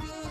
good.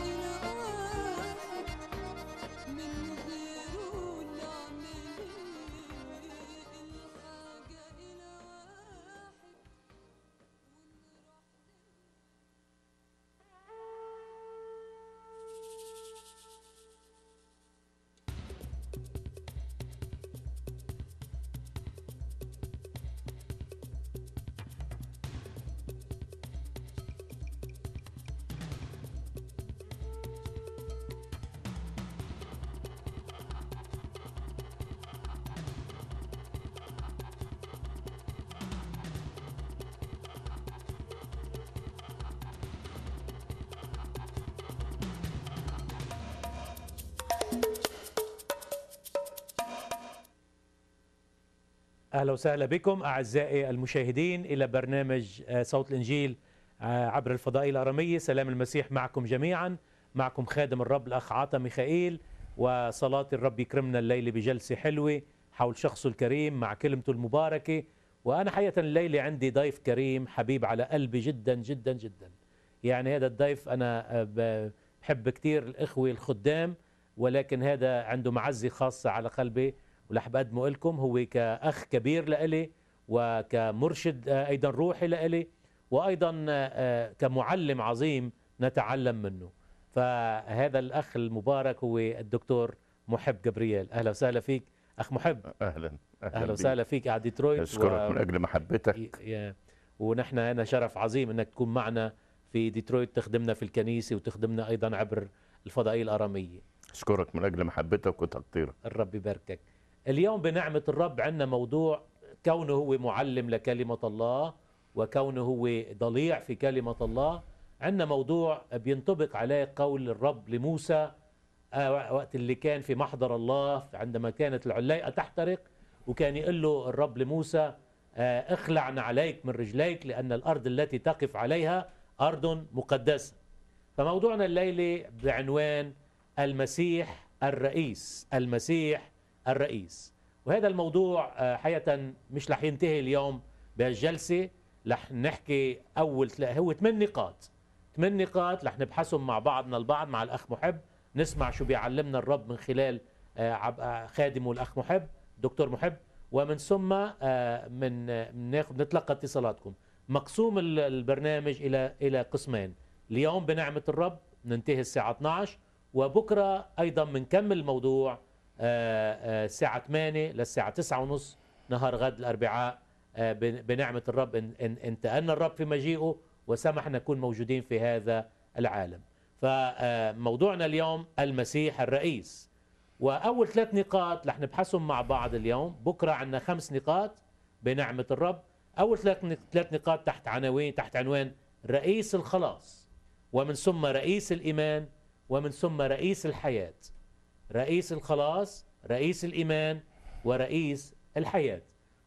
اهلا وسهلا بكم اعزائي المشاهدين الى برنامج آه، صوت الانجيل آه، عبر الفضائي الاراميه سلام المسيح معكم جميعا معكم خادم الرب الاخ عطا ميخائيل وصلاه الرب يكرمنا الليله بجلسه حلوه حول شخصه الكريم مع كلمته المباركه وانا حقيقه الليله عندي ضيف كريم حبيب على قلبي جدا جدا جدا يعني هذا الضيف انا آه، بحب كثير الاخوه الخدام ولكن هذا عنده معزه خاصه على قلبي بقدمه لكم هو كأخ كبير لإلي وكمرشد آه، أيضا روحي لإلي وأيضا آه، آه، كمعلم عظيم نتعلم منه فهذا الأخ المبارك هو الدكتور محب جبريال أهلا وسهلا فيك أخ محب أهلا أهلا, أهلا وسهلا فيك على ديترويت أشكرك و... من أجل محبتك ونحن هنا شرف عظيم أنك تكون معنا في ديترويت تخدمنا في الكنيسة وتخدمنا أيضا عبر الفضائية الأرامية أشكرك من أجل محبتك وتقديرك الرب يباركك اليوم بنعمة الرب عندنا موضوع كونه هو معلم لكلمة الله وكونه هو ضليع في كلمة الله عندنا موضوع بينطبق عليه قول الرب لموسى آه، وقت اللي كان في محضر الله عندما كانت العليقة تحترق وكان يقول له الرب لموسى آه، اخلع نعليك من رجليك لأن الأرض التي تقف عليها أرض مقدسة فموضوعنا الليلة بعنوان المسيح الرئيس المسيح الرئيس وهذا الموضوع آه، حقيقة مش رح ينتهي اليوم بهالجلسة رح نحكي أول هو ثمان نقاط ثمان نقاط رح نبحثهم مع بعضنا البعض مع الأخ محب نسمع شو بيعلمنا الرب من خلال آه، آه، خادمه الأخ محب دكتور محب ومن ثم من ناخذ نتلقى اتصالاتكم مقسوم البرنامج إلى إلى قسمين اليوم بنعمة الرب ننتهي الساعة 12 وبكرة أيضا بنكمل الموضوع آه، آه، الساعة 8 للساعة 9 ونص نهار غد الأربعاء آه، بنعمة الرب إن انتقلنا الرب في مجيئه وسمح نكون موجودين في هذا العالم فموضوعنا اليوم المسيح الرئيس وأول ثلاث نقاط رح نبحثهم مع بعض اليوم بكرة عندنا خمس نقاط بنعمة الرب أول ثلاث نقاط تحت عناوين تحت عنوان رئيس الخلاص ومن ثم رئيس الإيمان ومن ثم رئيس الحياة رئيس الخلاص رئيس الإيمان ورئيس الحياة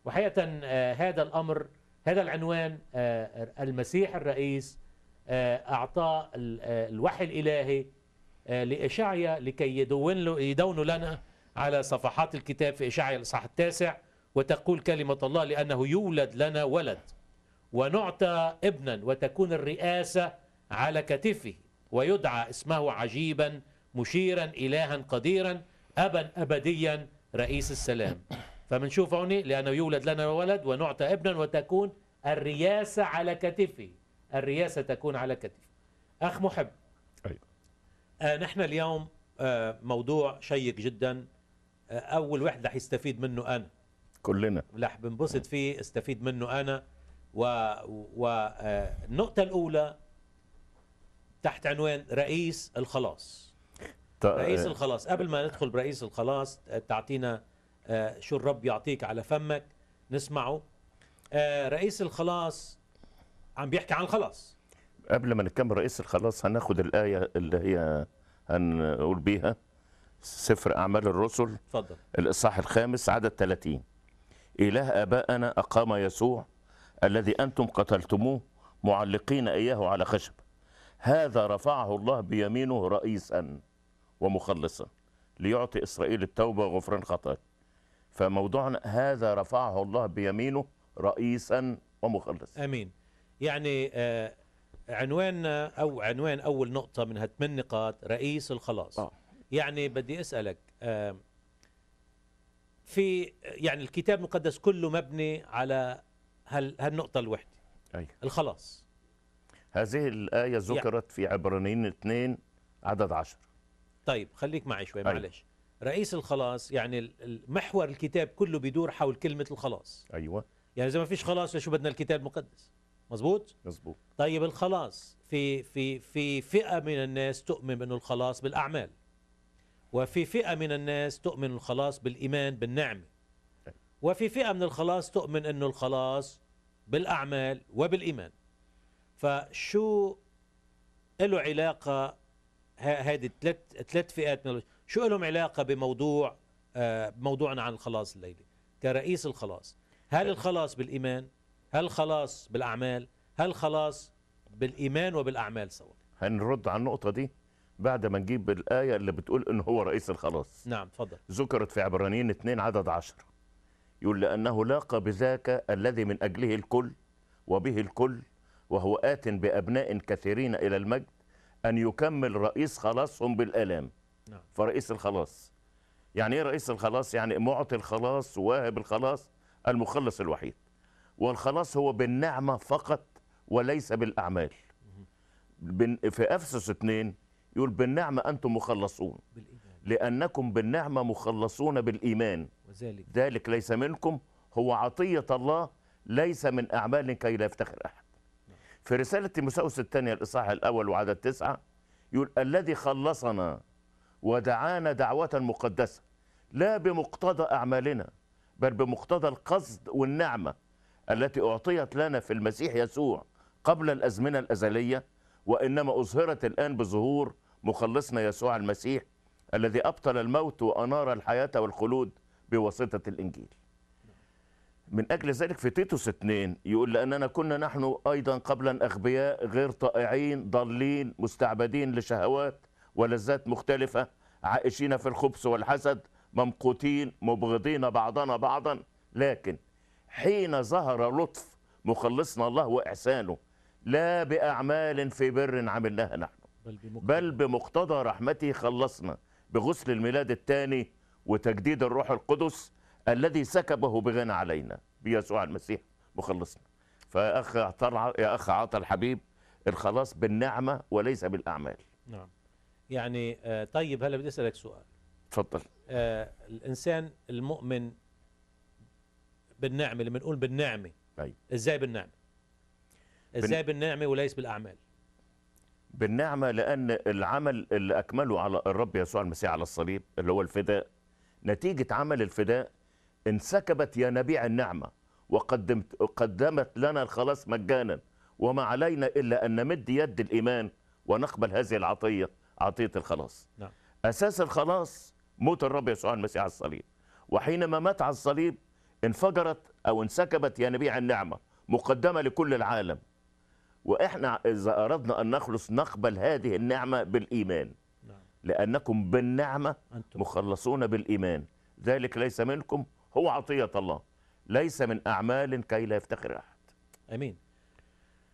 وحقيقة آه، هذا الأمر هذا العنوان آه، المسيح الرئيس آه، أعطاه الوحي الإلهي لإشعيا لكي يدون له يدون لنا على صفحات الكتاب في إشعيا الإصحاح التاسع وتقول كلمة الله لأنه يولد لنا ولد ونعطى ابنا وتكون الرئاسة على كتفه ويدعى اسمه عجيبا مشيرا إلها قديرا أبا أبديا رئيس السلام فبنشوف هون لأنه يولد لنا ولد ونعطى ابنا وتكون الرياسة على كتفه الرياسة تكون على كتفه أخ محب أيوة. آه نحن اليوم آه موضوع شيق جدا آه أول واحد رح يستفيد منه أنا كلنا رح بنبسط فيه استفيد منه أنا والنقطة و... آه الأولى تحت عنوان رئيس الخلاص رئيس آه. الخلاص قبل ما ندخل برئيس الخلاص آه، تعطينا آه، شو الرب يعطيك على فمك نسمعه رئيس الخلاص عم بيحكي عن الخلاص قبل ما نكمل رئيس الخلاص هناخد الآية اللي هي هنقول بيها سفر أعمال الرسل اتفضل الإصحاح الخامس عدد 30 إله آبائنا أقام يسوع الذي أنتم قتلتموه معلقين إياه على خشب هذا رفعه الله بيمينه رئيسا ومخلصا ليعطي إسرائيل التوبة وغفران خطأ فموضوعنا هذا رفعه الله بيمينه رئيسا ومخلصا آمين يعني آه عنواننا أو عنوان أول نقطة من هالثمان نقاط رئيس الخلاص آه. يعني بدي أسألك آه في يعني الكتاب المقدس كله مبني على هال هالنقطة الوحدة أي. الخلاص هذه الآية ذكرت يعني. في عبرانيين 2 عدد 10 طيب خليك معي شوي أيوه. معلش رئيس الخلاص يعني محور الكتاب كله بيدور حول كلمة الخلاص أيوة يعني إذا ما فيش خلاص لشو بدنا الكتاب المقدس مزبوط مزبوط طيب الخلاص في في في فئة من الناس تؤمن بأنه الخلاص بالأعمال وفي فئة من الناس تؤمن الخلاص بالإيمان بالنعمة أيوه. وفي فئة من الخلاص تؤمن أنه الخلاص بالأعمال وبالإيمان فشو له علاقة هذه ثلاث ثلاث فئات من شو لهم علاقه بموضوع آه، موضوعنا عن الخلاص الليلي كرئيس الخلاص هل طيب. الخلاص بالايمان هل الخلاص بالاعمال هل الخلاص بالايمان وبالاعمال سوا هنرد على النقطه دي بعد ما نجيب الايه اللي بتقول ان هو رئيس الخلاص نعم تفضل ذكرت في عبرانيين 2 عدد 10 يقول لانه لاقى بذاك الذي من اجله الكل وبه الكل وهو ات بابناء كثيرين الى المجد أن يكمل رئيس خلاصهم بالألام نعم. فرئيس الخلاص يعني إيه رئيس الخلاص يعني معطي الخلاص واهب الخلاص المخلص الوحيد والخلاص هو بالنعمة فقط وليس بالأعمال في أفسس 2 يقول بالنعمة أنتم مخلصون لأنكم بالنعمة مخلصون بالإيمان وذلك ذلك ليس منكم هو عطية الله ليس من أعمال كي لا يفتخر أحد في رسالة تيموساوس الثانية الإصحاح الأول وعدد تسعة يقول الذي خلصنا ودعانا دعوة مقدسة لا بمقتضى أعمالنا بل بمقتضى القصد والنعمة التي أعطيت لنا في المسيح يسوع قبل الأزمنة الأزلية وإنما أظهرت الآن بظهور مخلصنا يسوع المسيح الذي أبطل الموت وأنار الحياة والخلود بواسطة الإنجيل من أجل ذلك في تيتوس 2 يقول لأننا كنا نحن أيضا قبلا أغبياء غير طائعين ضالين مستعبدين لشهوات ولذات مختلفة عائشين في الخبث والحسد ممقوتين مبغضين بعضنا بعضا لكن حين ظهر لطف مخلصنا الله وإحسانه لا بأعمال في بر عملناها نحن بل بمقتضى رحمته خلصنا بغسل الميلاد الثاني وتجديد الروح القدس الذي سكبه بغنى علينا بيسوع المسيح مخلصنا فاخ طلع يا اخ عطا الحبيب الخلاص بالنعمه وليس بالاعمال نعم يعني آه، طيب هلا بدي اسالك سؤال تفضل آه الانسان المؤمن بالنعمه لما نقول بالنعمه طيب ازاي بالنعمه ازاي بن... بالنعمه وليس بالاعمال بالنعمه لان العمل اللي اكمله على الرب يسوع المسيح على الصليب اللي هو الفداء نتيجه عمل الفداء انسكبت ينابيع النعمة وقدمت قدمت لنا الخلاص مجانا وما علينا إلا أن نمد يد الإيمان ونقبل هذه العطية عطية الخلاص نعم. أساس الخلاص موت الرب يسوع المسيح على الصليب وحينما مات على الصليب انفجرت أو انسكبت ينابيع النعمة مقدمة لكل العالم وإحنا إذا أردنا أن نخلص نقبل هذه النعمة بالإيمان نعم. لأنكم بالنعمة مخلصون بالإيمان ذلك ليس منكم هو عطية الله ليس من أعمال كي لا يفتخر أحد أمين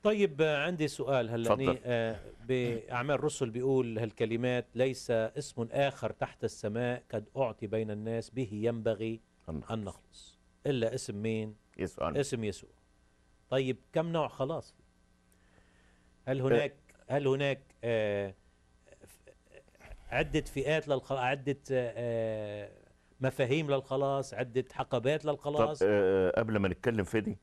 طيب آه، عندي سؤال هلا آه باعمال رسل بيقول هالكلمات ليس اسم اخر تحت السماء قد اعطي بين الناس به ينبغي النخلص. ان نخلص الا اسم مين؟ يسوع اسم يسوع طيب كم نوع خلاص؟ هل آه. هناك هل هناك آه عده فئات للخلاص عده آه, آه، مفاهيم للخلاص عدة حقبات للخلاص طب آه، آه، قبل ما نتكلم في دي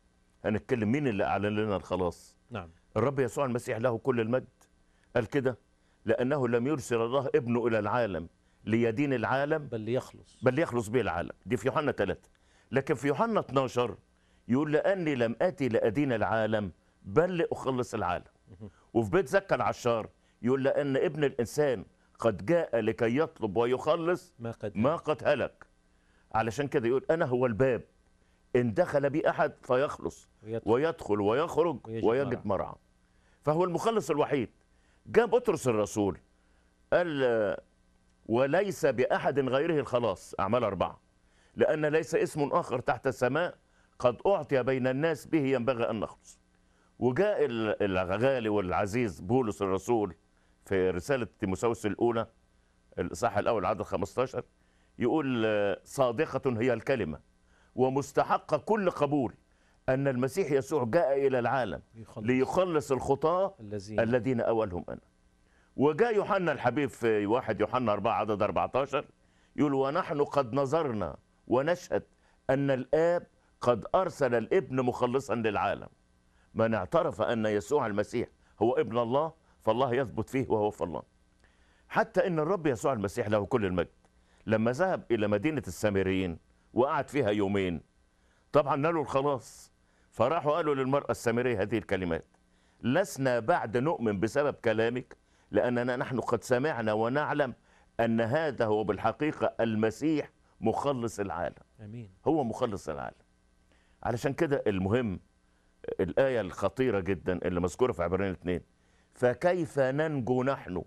هنتكلم مين اللي أعلن لنا الخلاص نعم الرب يسوع المسيح له كل المجد قال كده لأنه لم يرسل الله ابنه إلى العالم ليدين العالم بل ليخلص بل ليخلص به العالم دي في يوحنا 3 لكن في يوحنا 12 يقول لأني لم أتي لأدين العالم بل لأخلص العالم وفي بيت زكا العشار يقول لأن ابن الإنسان قد جاء لكي يطلب ويخلص ما قد, ما قد هلك علشان كده يقول أنا هو الباب إن دخل بي أحد فيخلص ويدخل, ويدخل ويخرج ويجد مرعى فهو المخلص الوحيد جاء بطرس الرسول قال وليس بأحد غيره الخلاص أعمال أربعة لأن ليس اسم آخر تحت السماء قد أعطي بين الناس به ينبغي أن نخلص وجاء الغالي والعزيز بولس الرسول في رسالة تيموساوس الأولى الإصحاح الأول عدد 15 يقول آه، صادقة هي الكلمة ومستحقة كل قبول أن المسيح يسوع جاء إلى العالم ليخلص الخطاة الذين, أولهم أنا وجاء يوحنا الحبيب في واحد يوحنا 4 عدد 14 يقول ونحن قد نظرنا ونشهد أن الآب قد أرسل الابن مخلصا للعالم من اعترف أن يسوع المسيح هو ابن الله فالله يثبت فيه وهو في الله حتى أن الرب يسوع المسيح له كل المجد لما ذهب إلى مدينة السامريين وقعد فيها يومين طبعا نالوا الخلاص فراحوا قالوا للمرأة السامرية هذه الكلمات لسنا بعد نؤمن بسبب كلامك لأننا نحن قد سمعنا ونعلم أن هذا هو بالحقيقة المسيح مخلص العالم أمين. هو مخلص العالم علشان كده المهم الآية الخطيرة جدا اللي مذكورة في عبرين الاثنين فكيف ننجو نحن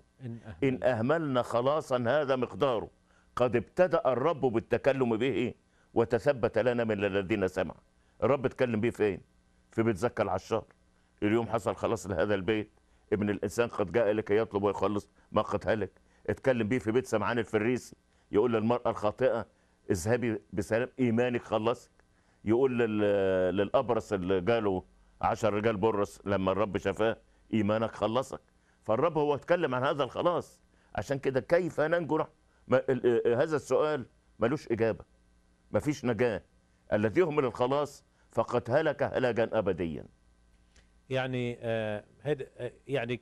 إن أهملنا خلاصا هذا مقداره قد ابتدأ الرب بالتكلم به وتثبت لنا من الذين سمع الرب اتكلم به فين في بيت زكا العشار اليوم حصل خلاص لهذا البيت ابن الانسان قد جاء لكي يطلب ويخلص ما قد هلك اتكلم به في بيت سمعان الفريسي يقول للمراه الخاطئه اذهبي بسلام ايمانك خلصك يقول للابرص اللي جاله عشر رجال برص لما الرب شفاه ايمانك خلصك فالرب هو اتكلم عن هذا الخلاص عشان كده كيف ننجو نحن ما هذا السؤال ملوش إجابة مفيش نجاة الذي يهمل الخلاص فقد هلك هلاكا أبديا يعني آه هد آه، يعني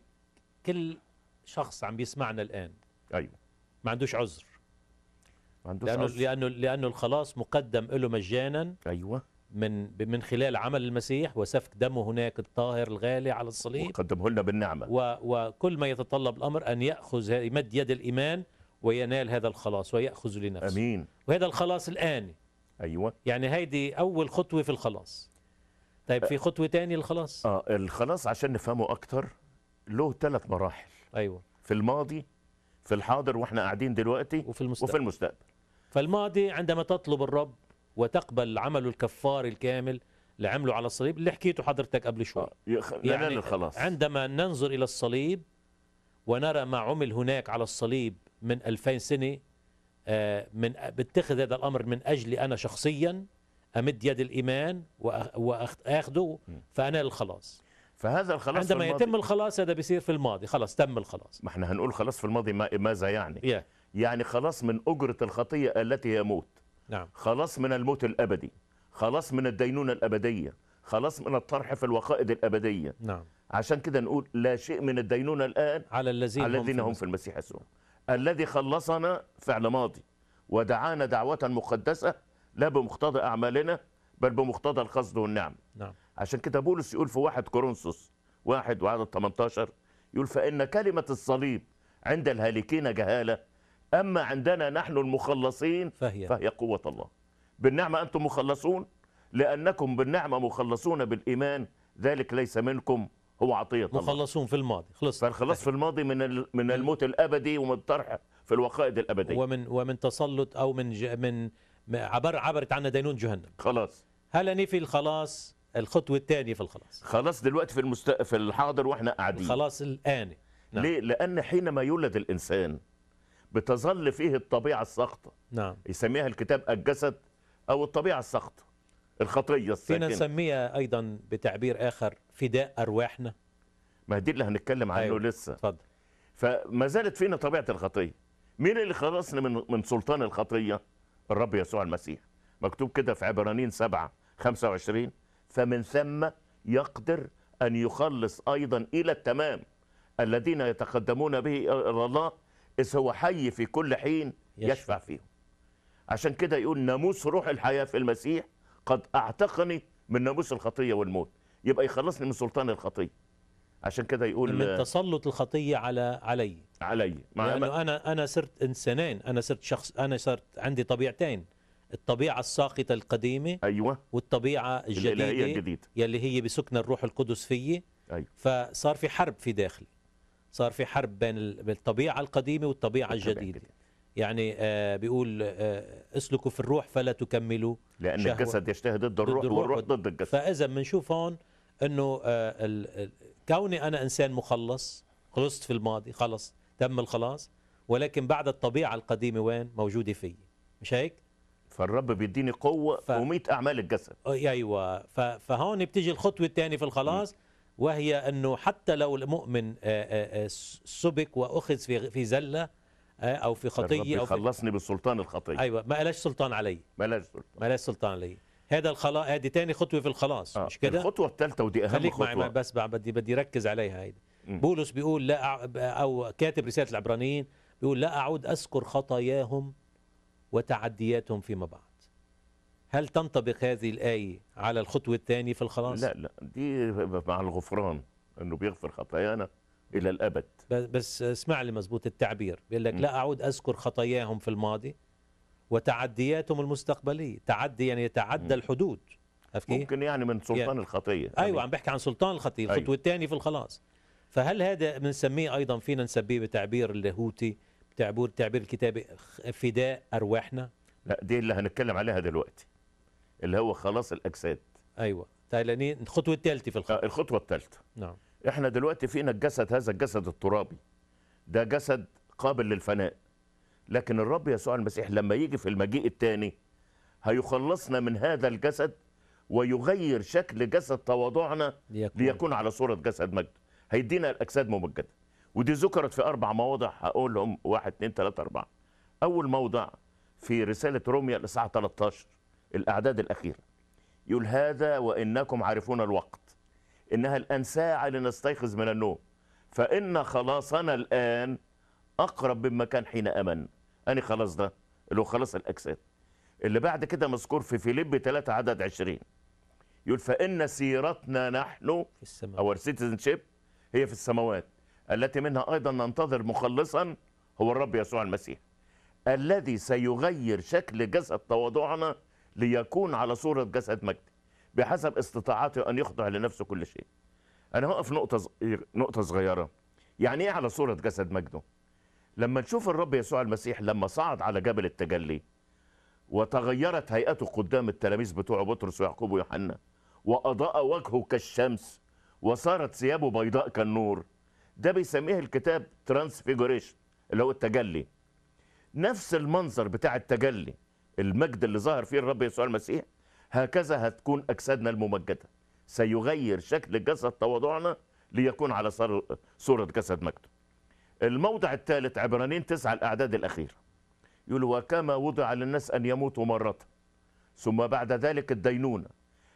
كل شخص عم بيسمعنا الآن أيوه ما عندوش عذر ما عندوش لأنه, عذر. لأنه, لأنه الخلاص مقدم له مجانا أيوه من من خلال عمل المسيح وسفك دمه هناك الطاهر الغالي على الصليب وقدمه لنا بالنعمه وكل ما يتطلب الامر ان ياخذ يمد يد الايمان وينال هذا الخلاص ويأخذ لنفسه أمين وهذا الخلاص الآن أيوة يعني هيدي أول خطوة في الخلاص طيب في خطوة تانية الخلاص آه الخلاص عشان نفهمه أكتر له ثلاث مراحل أيوة في الماضي في الحاضر وإحنا قاعدين دلوقتي وفي المستقبل, وفي المستقبل. فالماضي عندما تطلب الرب وتقبل عمل الكفار الكامل اللي عمله على الصليب اللي حكيته حضرتك قبل شوي آه يخ... يعني الخلاص عندما ننظر إلى الصليب ونرى ما عمل هناك على الصليب من 2000 سنة آه، من بتخذ هذا الأمر من أجلي أنا شخصيا أمد يد الإيمان وأخذه فأنا الخلاص فهذا الخلاص عندما في الماضي يتم الخلاص هذا بيصير في الماضي خلاص تم الخلاص ما احنا هنقول خلاص في الماضي ما ماذا يعني yeah. يعني خلاص من أجرة الخطية التي هي موت نعم. خلاص من الموت الأبدي خلاص من الدينونة الأبدية خلاص من الطرح في الوقائد الأبدية نعم. عشان كده نقول لا شيء من الدينونة الآن على الذين, على الذين هم, في, هم في المسيح يسوع الذي خلصنا فعل ماضي ودعانا دعوة مقدسة لا بمقتضى أعمالنا بل بمقتضى القصد والنعم نعم. عشان كده بولس يقول في واحد كورنثوس واحد وعدد 18 يقول فإن كلمة الصليب عند الهالكين جهالة أما عندنا نحن المخلصين فهي, فهي قوة الله بالنعمة أنتم مخلصون لأنكم بالنعمة مخلصون بالإيمان ذلك ليس منكم هو عطيه طبعا مخلصون في الماضي خلص فالخلاص في الماضي من من الموت الابدي ومن الطرح في الوقائد الابديه ومن ومن تسلط او من من عبر عبرت عنا دينون جهنم خلاص هل نفي الخلاص الخطوه الثانيه في الخلاص خلاص دلوقتي في المست... في الحاضر واحنا قاعدين خلاص الان نعم. ليه لان حينما يولد الانسان بتظل فيه الطبيعه الساقطه نعم يسميها الكتاب الجسد او الطبيعه الساقطه الخطيه الساكنه فينا نسميها ايضا بتعبير اخر فداء ارواحنا ما دي اللي هنتكلم عنه أيوة. لسه اتفضل فما زالت فينا طبيعه الخطيه مين اللي خلصنا من من سلطان الخطيه الرب يسوع المسيح مكتوب كده في عبرانيين 7 25 فمن ثم يقدر ان يخلص ايضا الى التمام الذين يتقدمون به الى الله اذ هو حي في كل حين يشفع, يشفع فيهم عشان كده يقول ناموس روح الحياه في المسيح قد اعتقني من ناموس الخطيه والموت يبقى يخلصني من سلطان الخطيه عشان كده يقول من تسلط الخطيه على علي علي لانه انا انا صرت انسانين انا صرت شخص انا صرت عندي طبيعتين الطبيعة الساقطة القديمة أيوة والطبيعة الجديدة الجديد. يلي هي بسكن الروح القدس فيي أيوة. فصار في حرب في داخلي صار في حرب بين الطبيعة القديمة والطبيعة الجديدة يعني آه، بيقول آه، اسلكوا في الروح فلا تكملوا لأن شهوة الجسد يشتهي ضد الروح, ضد والروح ضد الجسد فإذا بنشوف هون أنه آه، كوني أنا إنسان مخلص خلصت في الماضي خلص تم الخلاص ولكن بعد الطبيعة القديمة وين موجودة فيي مش هيك؟ فالرب بيديني قوة ف... وميت أعمال الجسد أيوة ف... فهون بتيجي الخطوة الثانية في الخلاص وهي أنه حتى لو المؤمن سبك وأخذ في, في زلة آه، او في خطيه او خلصني بالسلطان الخطيه ايوه ما قالش سلطان علي ما قالش سلطان ما قالش سلطان علي هذا الخلاص هذه ثاني خطوه في الخلاص آه. مش كده الخطوه الثالثه ودي اهم خليك خطوه معي بس بدي بدي ركز عليها هيدي بولس بيقول لا او كاتب رساله العبرانيين بيقول لا اعود اذكر خطاياهم وتعدياتهم فيما بعد هل تنطبق هذه الايه على الخطوه الثانيه في الخلاص لا لا دي مع الغفران انه بيغفر خطايانا الى الابد بس اسمع لي مزبوط التعبير بيقول لك لا أعود أذكر خطاياهم في الماضي وتعدياتهم المستقبلية تعدي يعني يتعدى الحدود ممكن يعني من سلطان يعني الخطية أيوة يعني عم بحكي عن سلطان الخطية أيوة. الخطوة أيوة. الثانية في الخلاص فهل هذا بنسميه أيضا فينا نسميه بتعبير اللاهوتي بتعبير تعبير الكتابي فداء أرواحنا لا دي اللي هنتكلم عليها دلوقتي اللي هو خلاص الأجساد أيوة الخطوة الثالثة في الخطوه آه، الخطوة الثالثة نعم احنا دلوقتي فينا الجسد هذا الجسد الترابي ده جسد قابل للفناء لكن الرب يسوع المسيح لما يجي في المجيء الثاني هيخلصنا من هذا الجسد ويغير شكل جسد تواضعنا ليكون, ليكون على صورة جسد مجد هيدينا الأجساد ممجدة ودي ذكرت في أربع مواضع هقولهم واحد اثنين ثلاثه أربعة أول موضع في رسالة روميا الإصحاح 13 الأعداد الأخيرة يقول هذا وإنكم عارفون الوقت إنها الآن ساعة لنستيقظ من النوم فإن خلاصنا الآن أقرب مما كان حين أمن أني خلاص ده اللي هو خلاص الأجساد اللي بعد كده مذكور في فيليب 3 عدد 20 يقول فإن سيرتنا نحن في سيتيزن شيب هي في السماوات التي منها أيضا ننتظر مخلصا هو الرب يسوع المسيح الذي سيغير شكل جسد تواضعنا ليكون على صورة جسد مجد بحسب استطاعته أن يخضع لنفسه كل شيء أنا هقف نقطة نقطة صغيرة يعني إيه على صورة جسد مجده لما نشوف الرب يسوع المسيح لما صعد على جبل التجلي وتغيرت هيئته قدام التلاميذ بتوعه بطرس ويعقوب ويوحنا وأضاء وجهه كالشمس وصارت ثيابه بيضاء كالنور ده بيسميه الكتاب ترانسفيجوريشن اللي هو التجلي نفس المنظر بتاع التجلي المجد اللي ظهر فيه الرب يسوع المسيح هكذا هتكون أجسادنا الممجدة سيغير شكل جسد تواضعنا ليكون على صورة جسد مجده الموضع الثالث عبرانين تسعة الأعداد الأخيرة يقول وكما وضع للناس أن يموتوا مرة ثم بعد ذلك الدينونة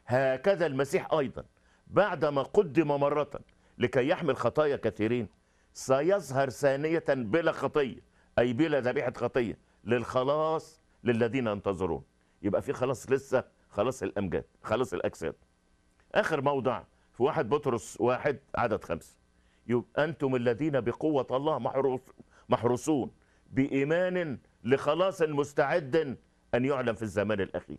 هكذا المسيح أيضا بعدما قدم مرة لكي يحمل خطايا كثيرين سيظهر ثانية بلا خطية أي بلا ذبيحة خطية للخلاص للذين ينتظرون يبقى في خلاص لسه خلاص الامجاد خلاص الاجساد اخر موضع في واحد بطرس واحد عدد خمسة يبقى انتم الذين بقوه الله محروس محروسون بايمان لخلاص مستعد ان يعلن في الزمان الاخير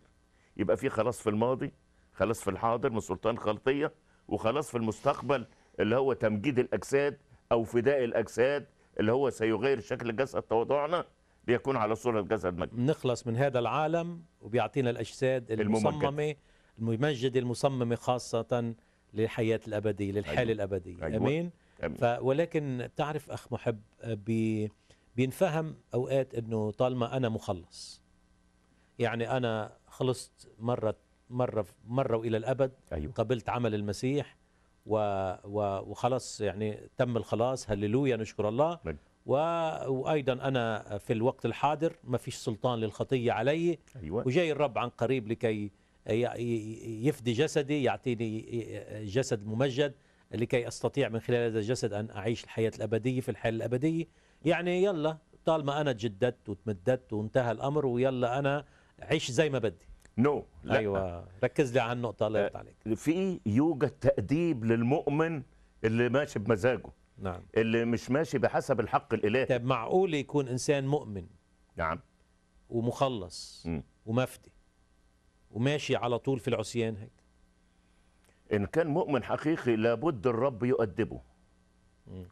يبقى في خلاص في الماضي خلاص في الحاضر من سلطان خلطيه وخلاص في المستقبل اللي هو تمجيد الاجساد او فداء الاجساد اللي هو سيغير شكل جسد تواضعنا ليكون على صورة جسد مجد نخلص من هذا العالم وبيعطينا الأجساد المصممة الممجدة المصممة خاصة للحياة الأبدية للحالة أيوة. الأبدية أيوة. أمين, أمين. ف ولكن تعرف أخ محب بي بينفهم أوقات أنه طالما أنا مخلص يعني أنا خلصت مرة مرة مرة وإلى الأبد أيوة. قبلت عمل المسيح و و وخلاص يعني تم الخلاص هللويا نشكر الله وايضا انا في الوقت الحاضر ما فيش سلطان للخطيه علي أيوة. وجاي الرب عن قريب لكي يفدي جسدي يعطيني جسد ممجد لكي استطيع من خلال هذا الجسد ان اعيش الحياه الابديه في الحياه الابديه يعني يلا طالما انا تجددت وتمددت وانتهى الامر ويلا انا عيش زي ما بدي نو no. لا. ايوه ركز لي على النقطه الله يرضى عليك في يوجد تاديب للمؤمن اللي ماشي بمزاجه نعم اللي مش ماشي بحسب الحق الالهي طب معقول يكون انسان مؤمن نعم ومخلص م. ومفدي وماشي على طول في العصيان هيك ان كان مؤمن حقيقي لابد الرب يؤدبه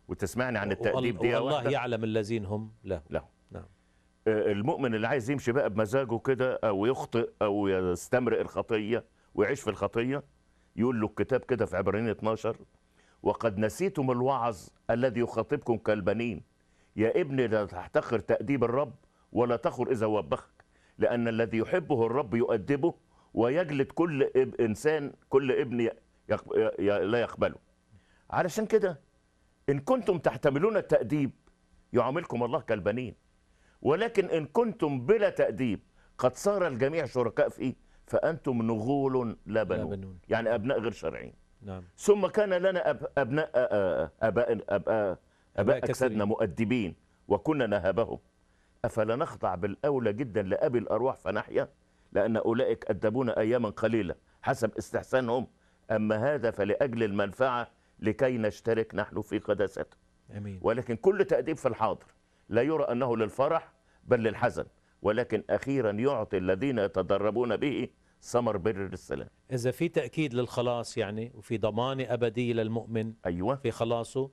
وتسمعني عن التأديب دي والله يعلم الذين هم له له نعم آه، المؤمن اللي عايز يمشي بقى بمزاجه كده او يخطئ او يستمرئ الخطيه ويعيش في الخطيه يقول له الكتاب كده في عبرانيين 12 وقد نسيتم الوعظ الذي يخاطبكم كالبنين يا ابن لا تحتقر تأديب الرب ولا تخر إذا وبخك لأن الذي يحبه الرب يؤدبه ويجلد كل إنسان كل ابن لا يقبله علشان كده إن كنتم تحتملون التأديب يعاملكم الله كالبنين ولكن إن كنتم بلا تأديب قد صار الجميع شركاء فيه فأنتم نغول لا بنون, لا بنون. يعني أبناء غير شرعيين نعم. ثم كان لنا أب أبناء آه، آه، آه، أباء, أباء, أباء أجسادنا مؤدبين وكنا نهبهم أفلا نخضع بالأولى جدا لأبي الأرواح فنحيا لأن أولئك أدبونا أياما قليلة حسب استحسانهم أما هذا فلأجل المنفعة لكي نشترك نحن في قداسته أمين. ولكن كل تأديب في الحاضر لا يرى أنه للفرح بل للحزن ولكن أخيرا يعطي الذين يتدربون به ثمر بر السلام إذا في تأكيد للخلاص يعني وفي ضمانة أبدية للمؤمن أيوة في خلاصه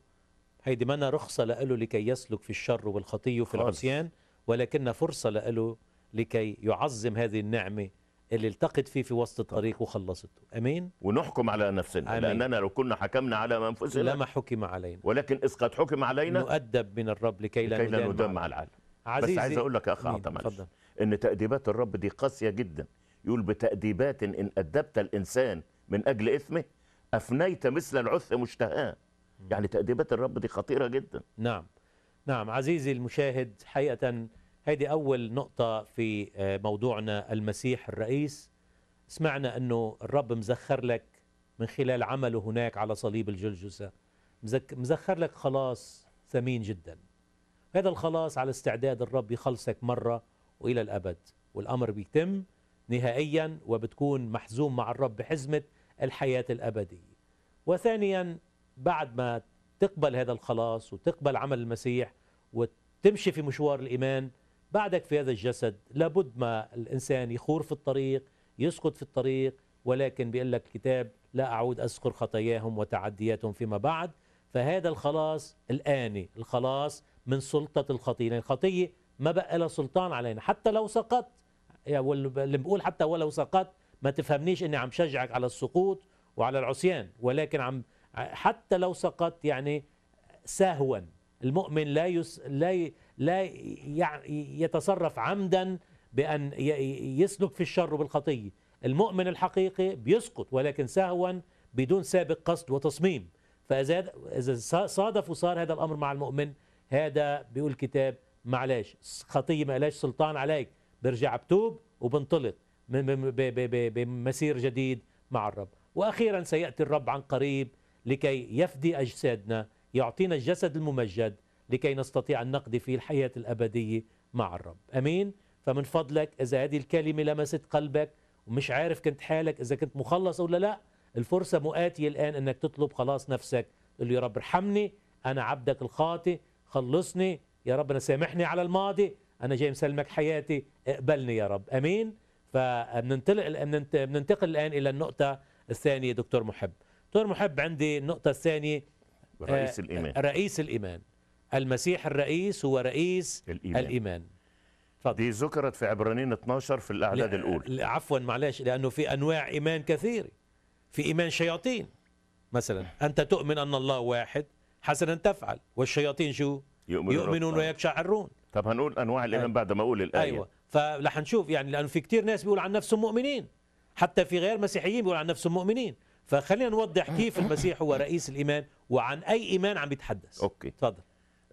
هيدي منا رخصة له لكي يسلك في الشر والخطية وفي العصيان ولكن فرصة له لكي يعظم هذه النعمة اللي التقت فيه في وسط الطريق وخلصته امين ونحكم على نفسنا أمين. لاننا لو كنا حكمنا على انفسنا لما حكم علينا ولكن اذ قد حكم علينا نؤدب من الرب لكي لا ندم على العالم عزيزي بس عايز اقول لك يا اخ عطا ان تاديبات الرب دي قاسيه جدا يقول بتأديبات إن أدبت الإنسان من أجل إثمه أفنيت مثل العث مشتهاه يعني تأديبات الرب دي خطيرة جدا نعم نعم عزيزي المشاهد حقيقة هذه أول نقطة في آه، موضوعنا المسيح الرئيس سمعنا أنه الرب مزخر لك من خلال عمله هناك على صليب الجلجسة مزخر لك خلاص ثمين جدا هذا الخلاص على استعداد الرب يخلصك مرة وإلى الأبد والأمر بيتم نهائيا وبتكون محزوم مع الرب بحزمة الحياة الأبدية وثانيا بعد ما تقبل هذا الخلاص وتقبل عمل المسيح وتمشي في مشوار الإيمان بعدك في هذا الجسد لابد ما الإنسان يخور في الطريق يسقط في الطريق ولكن بيقول لك الكتاب لا أعود أذكر خطاياهم وتعدياتهم فيما بعد فهذا الخلاص الآني الخلاص من سلطة الخطية لأن الخطية ما بقى لها سلطان علينا حتى لو سقط إيه، اللي بقول حتى ولو سقطت ما تفهمنيش اني عم شجعك على السقوط وعلى العصيان ولكن عم حتى لو سقطت يعني سهوا المؤمن لا يس لا لا يتصرف عمدا بان يسلك في الشر بالخطيه المؤمن الحقيقي بيسقط ولكن سهوا بدون سابق قصد وتصميم فاذا اذا صادف وصار هذا الامر مع المؤمن هذا بيقول الكتاب معلش خطيه ما لهاش سلطان عليك برجع بتوب وبنطلق بمسير جديد مع الرب واخيرا سياتي الرب عن قريب لكي يفدي اجسادنا يعطينا الجسد الممجد لكي نستطيع ان نقضي في الحياه الابديه مع الرب امين فمن فضلك اذا هذه الكلمه لمست قلبك ومش عارف كنت حالك اذا كنت مخلص ولا لا الفرصه مؤاتيه الان انك تطلب خلاص نفسك تقول له يا رب ارحمني انا عبدك الخاطئ خلصني يا رب انا سامحني على الماضي أنا جاي مسلمك حياتي اقبلني يا رب أمين فبننتقل الآن إلى النقطة الثانية دكتور محب دكتور محب عندي النقطة الثانية رئيس آه، الإيمان رئيس الإيمان المسيح الرئيس هو رئيس الإيمان, الإيمان. فضل. دي ذكرت في عبرانيين 12 في الأعداد الأولى عفوا معلش لأنه في أنواع إيمان كثيرة في إيمان شياطين مثلا أنت تؤمن أن الله واحد حسنا تفعل والشياطين شو يؤمنون, يؤمنون ويكشعرون طب هنقول انواع الايمان أيوة. بعد ما اقول الايه ايوه فلا هنشوف يعني لانه في كثير ناس بيقول عن نفسهم مؤمنين حتى في غير مسيحيين بيقول عن نفسهم مؤمنين فخلينا نوضح كيف المسيح هو رئيس الايمان وعن اي ايمان عم بيتحدث اوكي اتفضل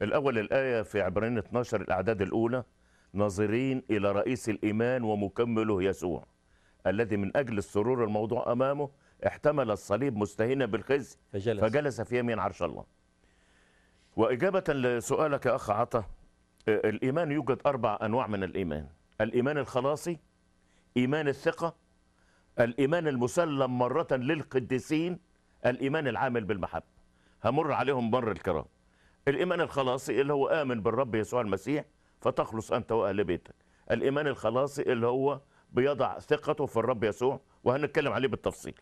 الاول الايه في عبرين 12 الاعداد الاولى ناظرين الى رئيس الايمان ومكمله يسوع الذي من اجل السرور الموضوع امامه احتمل الصليب مستهينا بالخزي فجلس, فجلس في يمين عرش الله واجابه لسؤالك يا اخ عطا الإيمان يوجد أربع أنواع من الإيمان الإيمان الخلاصي إيمان الثقة الإيمان المسلم مرة للقديسين الإيمان العامل بالمحبة همر عليهم بر الكرام الإيمان الخلاصي اللي هو آمن بالرب يسوع المسيح فتخلص أنت وأهل بيتك الإيمان الخلاصي اللي هو بيضع ثقته في الرب يسوع وهنتكلم عليه بالتفصيل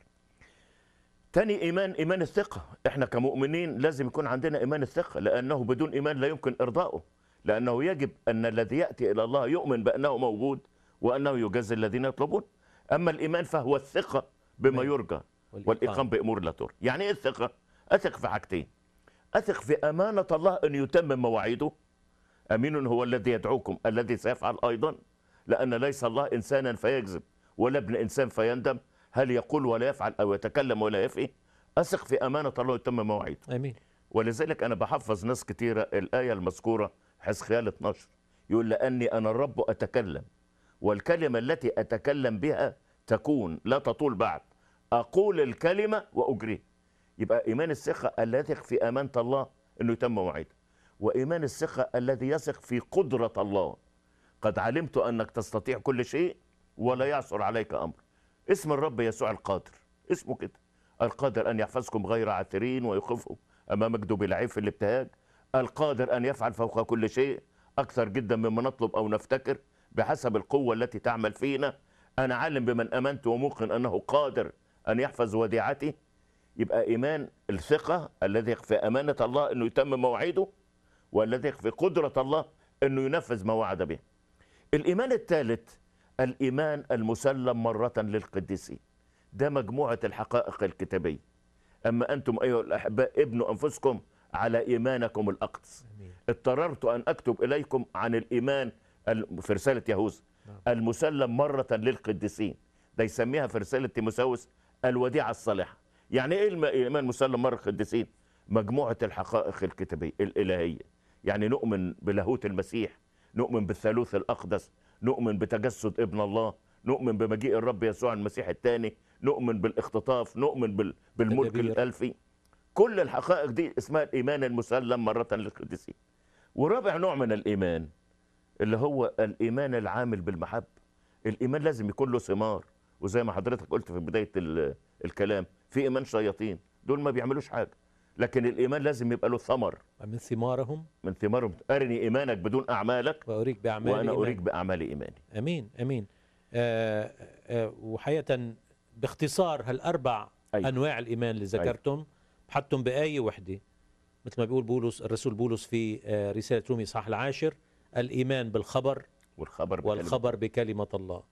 تاني إيمان إيمان الثقة إحنا كمؤمنين لازم يكون عندنا إيمان الثقة لأنه بدون إيمان لا يمكن إرضائه لأنه يجب أن الذي يأتي إلى الله يؤمن بأنه موجود وأنه يجزي الذين يطلبون أما الإيمان فهو الثقة بما يرجى والإقام بأمور لا ترى يعني إيه الثقة؟ أثق في حاجتين أثق في أمانة الله أن يتمم مواعيده أمين هو الذي يدعوكم الذي سيفعل أيضا لأن ليس الله إنسانا فيكذب ولا ابن إنسان فيندم هل يقول ولا يفعل أو يتكلم ولا يفئ أثق في أمانة الله يتم مواعيده أمين ولذلك أنا بحفظ ناس كثيرة الآية المذكورة حزقيال 12 يقول لأني أنا الرب أتكلم والكلمة التي أتكلم بها تكون لا تطول بعد أقول الكلمة وأجري يبقى إيمان الثقة الذي يثق في أمانة الله أنه يتم وعيده وإيمان الثقة الذي يثق في قدرة الله قد علمت أنك تستطيع كل شيء ولا يعثر عليك أمر اسم الرب يسوع القادر اسمه كده القادر أن يحفظكم غير عاثرين ويخفكم أمامك دبل العيب في الابتهاج القادر أن يفعل فوق كل شيء أكثر جدا مما نطلب أو نفتكر بحسب القوة التي تعمل فينا أنا عالم بمن أمنت وموقن أنه قادر أن يحفظ وديعتي يبقى إيمان الثقة الذي في أمانة الله أنه يتم موعده والذي في قدرة الله أنه ينفذ ما وعد به الإيمان الثالث الإيمان المسلم مرة للقديسين ده مجموعة الحقائق الكتابية أما أنتم أيها الأحباء ابنوا أنفسكم على إيمانكم الأقدس اضطررت أن أكتب إليكم عن الإيمان في رسالة يهوذا نعم. المسلم مرة للقديسين ده يسميها في رسالة تيموساوس الوديعة الصالحة يعني إيه الإيمان مسلم مرة للقديسين مجموعة الحقائق الكتابية الإلهية يعني نؤمن بلاهوت المسيح نؤمن بالثالوث الأقدس نؤمن بتجسد ابن الله نؤمن بمجيء الرب يسوع المسيح الثاني نؤمن بالاختطاف نؤمن بالملك الألفي كل الحقائق دي اسمها الإيمان المسلم مرة للقديسين ورابع نوع من الإيمان اللي هو الإيمان العامل بالمحبة الإيمان لازم يكون له ثمار وزي ما حضرتك قلت في بداية الكلام في إيمان شياطين دول ما بيعملوش حاجة لكن الإيمان لازم يبقى له ثمر من ثمارهم من ثمارهم أرني إيمانك بدون أعمالك وأريك بأعمال وأنا إيمان. أريك بأعمال إيماني أمين أمين آه آه وحقيقة باختصار هالأربع أيوة. أنواع الإيمان اللي ذكرتم أيوة. حطهم بآية وحدة مثل ما بيقول بولس الرسول بولس في آه، رسالة رومي صح العاشر الإيمان بالخبر والخبر بكلمة والخبر بكلمة الله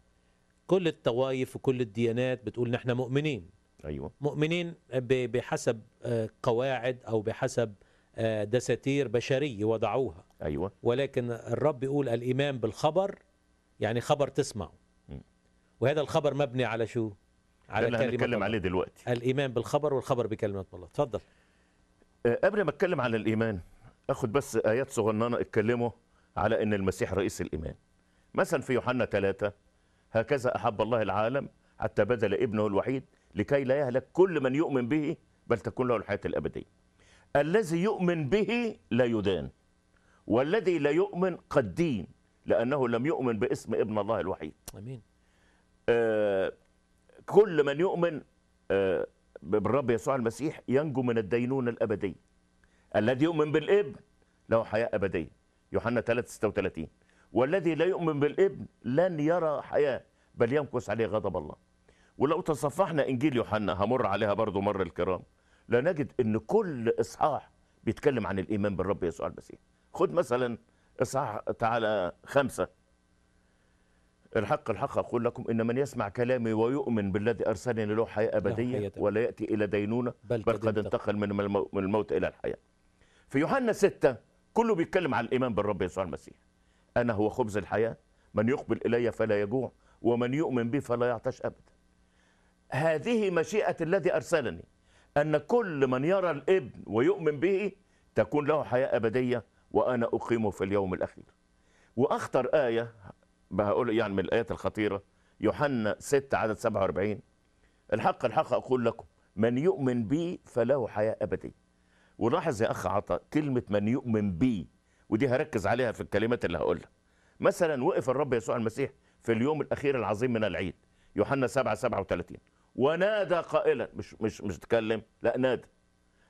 كل الطوائف وكل الديانات بتقول نحن مؤمنين أيوة. مؤمنين بحسب آه، قواعد أو بحسب آه، دساتير بشرية وضعوها أيوة. ولكن الرب بيقول الإيمان بالخبر يعني خبر تسمعه وهذا الخبر مبني على شو على اللي هنتكلم عليه دلوقتي الايمان بالخبر والخبر بكلمه الله اتفضل آه، قبل ما اتكلم على الايمان اخد بس ايات صغننه اتكلموا على ان المسيح رئيس الايمان مثلا في يوحنا 3 هكذا احب الله العالم حتى بذل ابنه الوحيد لكي لا يهلك كل من يؤمن به بل تكون له الحياه الابديه الذي يؤمن به لا يدان والذي لا يؤمن قد دين لانه لم يؤمن باسم ابن الله الوحيد امين آه كل من يؤمن آه، بالرب يسوع المسيح ينجو من الدينونة الأبدية الذي يؤمن بالابن له حياة أبدية يوحنا 3 36 والذي لا يؤمن بالابن لن يرى حياة بل يمكس عليه غضب الله ولو تصفحنا إنجيل يوحنا همر عليها برضو مر الكرام لنجد أن كل إصحاح بيتكلم عن الإيمان بالرب يسوع المسيح خد مثلا إصحاح تعالى خمسة الحق الحق أقول لكم إن من يسمع كلامي ويؤمن بالذي أرسلني له حياة أبدية ولا يأتي إلى دينونة بل, بل قد انتقل من الموت إلى الحياة في يوحنا 6 كله بيتكلم عن الإيمان بالرب يسوع المسيح أنا هو خبز الحياة من يقبل إلي فلا يجوع ومن يؤمن بي فلا يعطش أبدا هذه مشيئة الذي أرسلني أن كل من يرى الابن ويؤمن به تكون له حياة أبدية وأنا أقيمه في اليوم الأخير وأخطر آية بقول يعني من الايات الخطيره يوحنا 6 عدد 47 الحق الحق اقول لكم من يؤمن بي فله حياه ابديه ولاحظ يا اخ عطا كلمه من يؤمن بي ودي هركز عليها في الكلمات اللي هقولها مثلا وقف الرب يسوع المسيح في اليوم الاخير العظيم من العيد يوحنا 7 37 ونادى قائلا مش مش مش تكلم لا نادى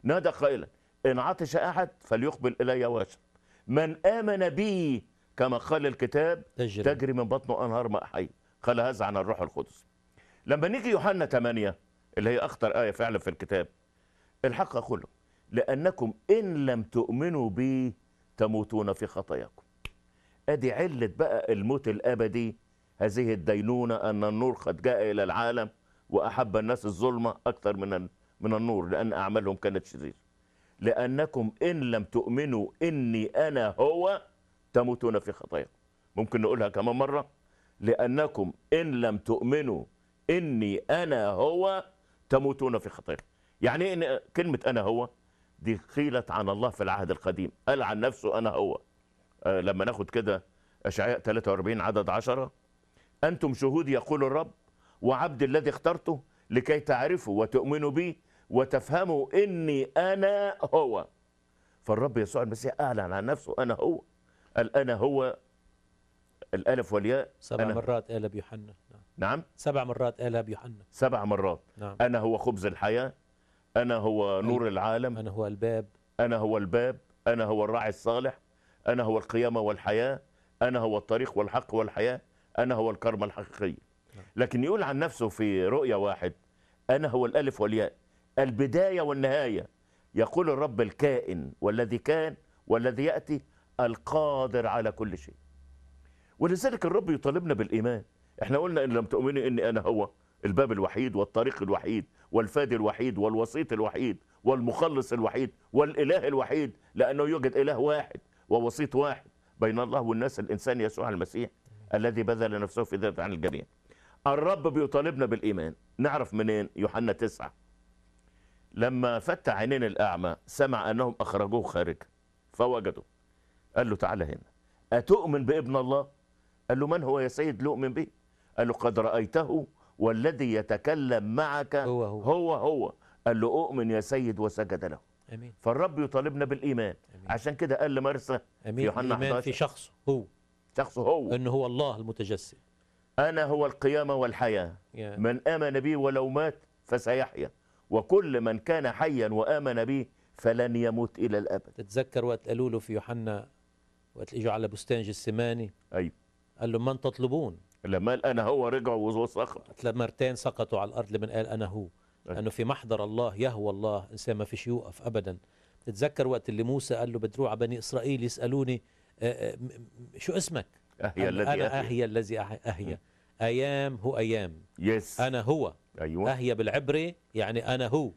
نادى قائلا ان عطش احد فليقبل الي واشرب من امن بي كما قال الكتاب تجري, تجري من بطنه أنهار ماء حي قال هذا عن الروح القدس لما نيجي يوحنا 8 اللي هي أخطر آية فعلا في الكتاب الحق أقول لأنكم إن لم تؤمنوا بي تموتون في خطاياكم أدي علة بقى الموت الأبدي هذه الدينونة أن النور قد جاء إلى العالم وأحب الناس الظلمة أكثر من من النور لأن أعمالهم كانت شريره لأنكم إن لم تؤمنوا إني أنا هو تموتون في خطاياكم ممكن نقولها كمان مرة لأنكم إن لم تؤمنوا إني أنا هو تموتون في خطاياكم يعني إن كلمة أنا هو دي قيلت عن الله في العهد القديم قال عن نفسه أنا هو أه لما ناخد كده أشعياء 43 عدد 10 أنتم شهود يقول الرب وعبد الذي اخترته لكي تعرفوا وتؤمنوا بي وتفهموا إني أنا هو فالرب يسوع المسيح أعلن عن نفسه أنا هو قال أنا هو الألف والياء سبع أنا مرات قالها بيوحنا نعم. نعم سبع مرات قالها بيوحنا سبع مرات نعم. أنا هو خبز الحياة أنا هو نور العالم أنا هو الباب أنا هو الباب أنا هو الراعي الصالح أنا هو القيامة والحياة أنا هو الطريق والحق والحياة أنا هو الكرمة الحقيقية نعم. لكن يقول عن نفسه في رؤيا واحد أنا هو الألف والياء البداية والنهاية يقول الرب الكائن والذي كان والذي يأتي القادر على كل شيء ولذلك الرب يطالبنا بالإيمان احنا قلنا إن لم تؤمني إني أنا هو الباب الوحيد والطريق الوحيد والفادي الوحيد والوسيط الوحيد والمخلص الوحيد والإله الوحيد لأنه يوجد إله واحد ووسيط واحد بين الله والناس الإنسان يسوع المسيح الذي بذل نفسه في ذات عن الجميع الرب بيطالبنا بالإيمان نعرف منين يوحنا تسعة لما فتح عينين الأعمى سمع أنهم أخرجوه خارج فوجدوا قال له تعالى هنا أتؤمن بابن الله قال له من هو يا سيد لؤمن به قال له قد رأيته والذي يتكلم معك هو هو, هو, هو. قال له أؤمن يا سيد وسجد له أمين. فالرب يطالبنا بالإيمان أمين. عشان كده قال لمرسى في يوحنا الإيمان في شخصه هو شخصه هو أنه هو الله المتجسد أنا هو القيامة والحياة yeah. من آمن بي ولو مات فسيحيا وكل من كان حيا وآمن بي فلن يموت إلى الأبد تتذكر وقت قالوا له في يوحنا وقت اجوا على بستان جسماني ايوه قال لهم من تطلبون لما قال انا هو رجع وسقط مرتين سقطوا على الارض لمن قال انا هو أيوة. لانه في محضر الله يهوى الله انسان ما فيش يوقف ابدا تتذكر وقت اللي موسى قال له بدروع على بني اسرائيل يسالوني آآ آه، آآ آه، شو اسمك اهي الذي انا اهي الذي اهي ايام هو ايام يس انا هو ايوه اهي بالعبري يعني انا هو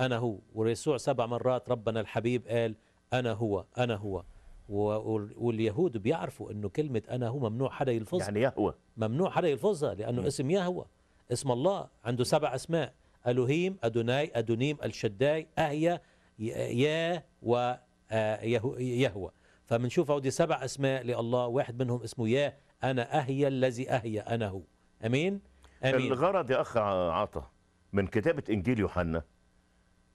انا هو ويسوع سبع مرات ربنا الحبيب قال انا هو انا هو واليهود بيعرفوا انه كلمه انا هو ممنوع حدا يلفظها يعني يهوى ممنوع حدا يلفظها لانه م. اسم يهوى اسم الله عنده سبع اسماء الوهيم ادوناي ادونيم الشداي اهيا يا و آه، يهوى فبنشوف هودي سبع اسماء لله واحد منهم اسمه يا انا اهيا الذي اهيا انا هو امين امين الغرض يا اخ عطا من كتابه انجيل يوحنا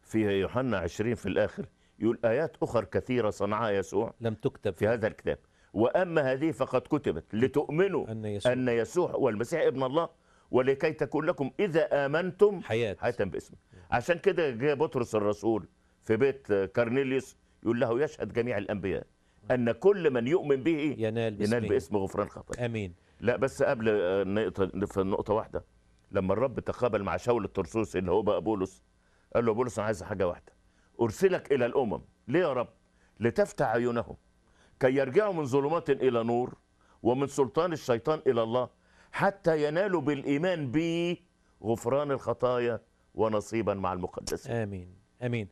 في يوحنا 20 في الاخر يقول آيات أخر كثيرة صنعها يسوع لم تكتب في هذا الكتاب وأما هذه فقد كتبت لتؤمنوا أن يسوع, أن يسوع هو المسيح ابن الله ولكي تكون لكم إذا آمنتم حياة حياة باسمه عشان كده جاء بطرس الرسول في بيت كارنيليوس يقول له يشهد جميع الأنبياء أن كل من يؤمن به ينال ينال باسم غفران خطايا آمين لا بس قبل في نقطة واحدة لما الرب تقابل مع شاول الترسوس اللي هو بقى بولس قال له بولس أنا عايز حاجة واحدة أرسلك إلى الأمم ليه يا رب لتفتح عيونهم كي يرجعوا من ظلمات إلى نور ومن سلطان الشيطان إلى الله حتى ينالوا بالإيمان به غفران الخطايا ونصيبا مع المقدسين آمين آمين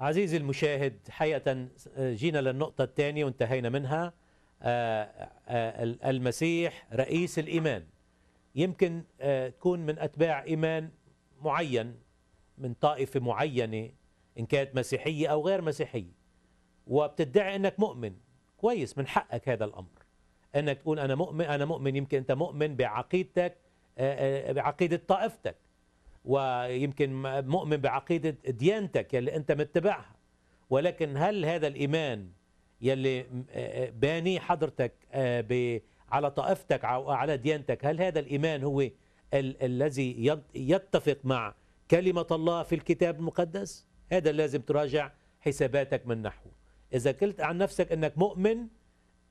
عزيزي المشاهد حقيقة جينا للنقطة الثانية وانتهينا منها آه، آه، المسيح رئيس الإيمان يمكن آه، تكون من أتباع إيمان معين من طائفة معينة إن كانت مسيحية أو غير مسيحية وبتدعي أنك مؤمن كويس من حقك هذا الأمر أنك تقول أنا مؤمن أنا مؤمن يمكن أنت مؤمن بعقيدتك آه، آه، بعقيدة طائفتك ويمكن مؤمن بعقيدة ديانتك يلي أنت متبعها ولكن هل هذا الإيمان يلي آه، باني حضرتك على طائفتك أو على ديانتك هل هذا الإيمان هو الذي يتفق مع كلمة الله في الكتاب المقدس؟ هذا لازم تراجع حساباتك من نحوه إذا قلت عن نفسك أنك مؤمن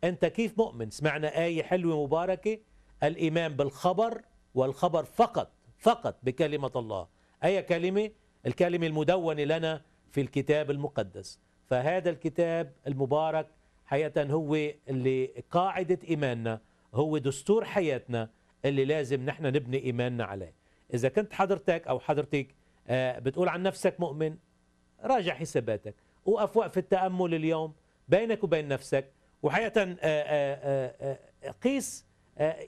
أنت كيف مؤمن سمعنا آية حلوة مباركة الإيمان بالخبر والخبر فقط فقط بكلمة الله أي كلمة الكلمة المدونة لنا في الكتاب المقدس فهذا الكتاب المبارك حقيقة هو اللي قاعدة إيماننا هو دستور حياتنا اللي لازم نحن نبني إيماننا عليه إذا كنت حضرتك أو حضرتك آه، بتقول عن نفسك مؤمن راجع حساباتك وقف وقف التأمل اليوم بينك وبين نفسك وحقيقة آه، آه، آه، قيس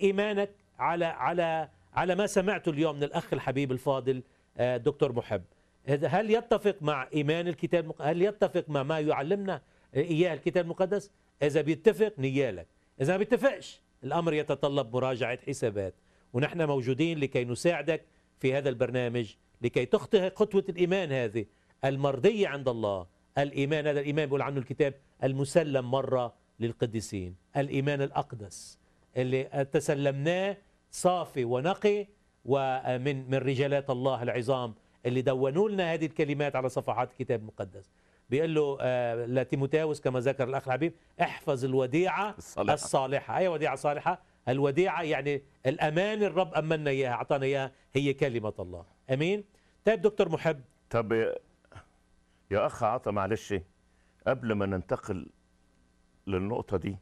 إيمانك على على على ما سمعته اليوم من الأخ الحبيب الفاضل دكتور محب هل يتفق مع إيمان الكتاب المقدس هل يتفق مع ما يعلمنا إياه الكتاب المقدس إذا بيتفق نيالك إذا ما بيتفقش الأمر يتطلب مراجعة حسابات ونحن موجودين لكي نساعدك في هذا البرنامج لكي تخطئ خطوة الإيمان هذه المرضية عند الله الإيمان هذا الإيمان بيقول عنه الكتاب المسلم مرة للقديسين الإيمان الأقدس اللي تسلمناه صافي ونقي ومن من رجالات الله العظام اللي دونوا لنا هذه الكلمات على صفحات الكتاب المقدس بيقول له آه لتيموتاوس كما ذكر الاخ الحبيب احفظ الوديعه الصالحه, الصالحة. اي أيوة، وديعه صالحه الوديعه يعني الامان الرب امنا اياها اعطانا اياها هي كلمه الله امين طيب دكتور محب طب يا اخ عطا معلش قبل ما ننتقل للنقطه دي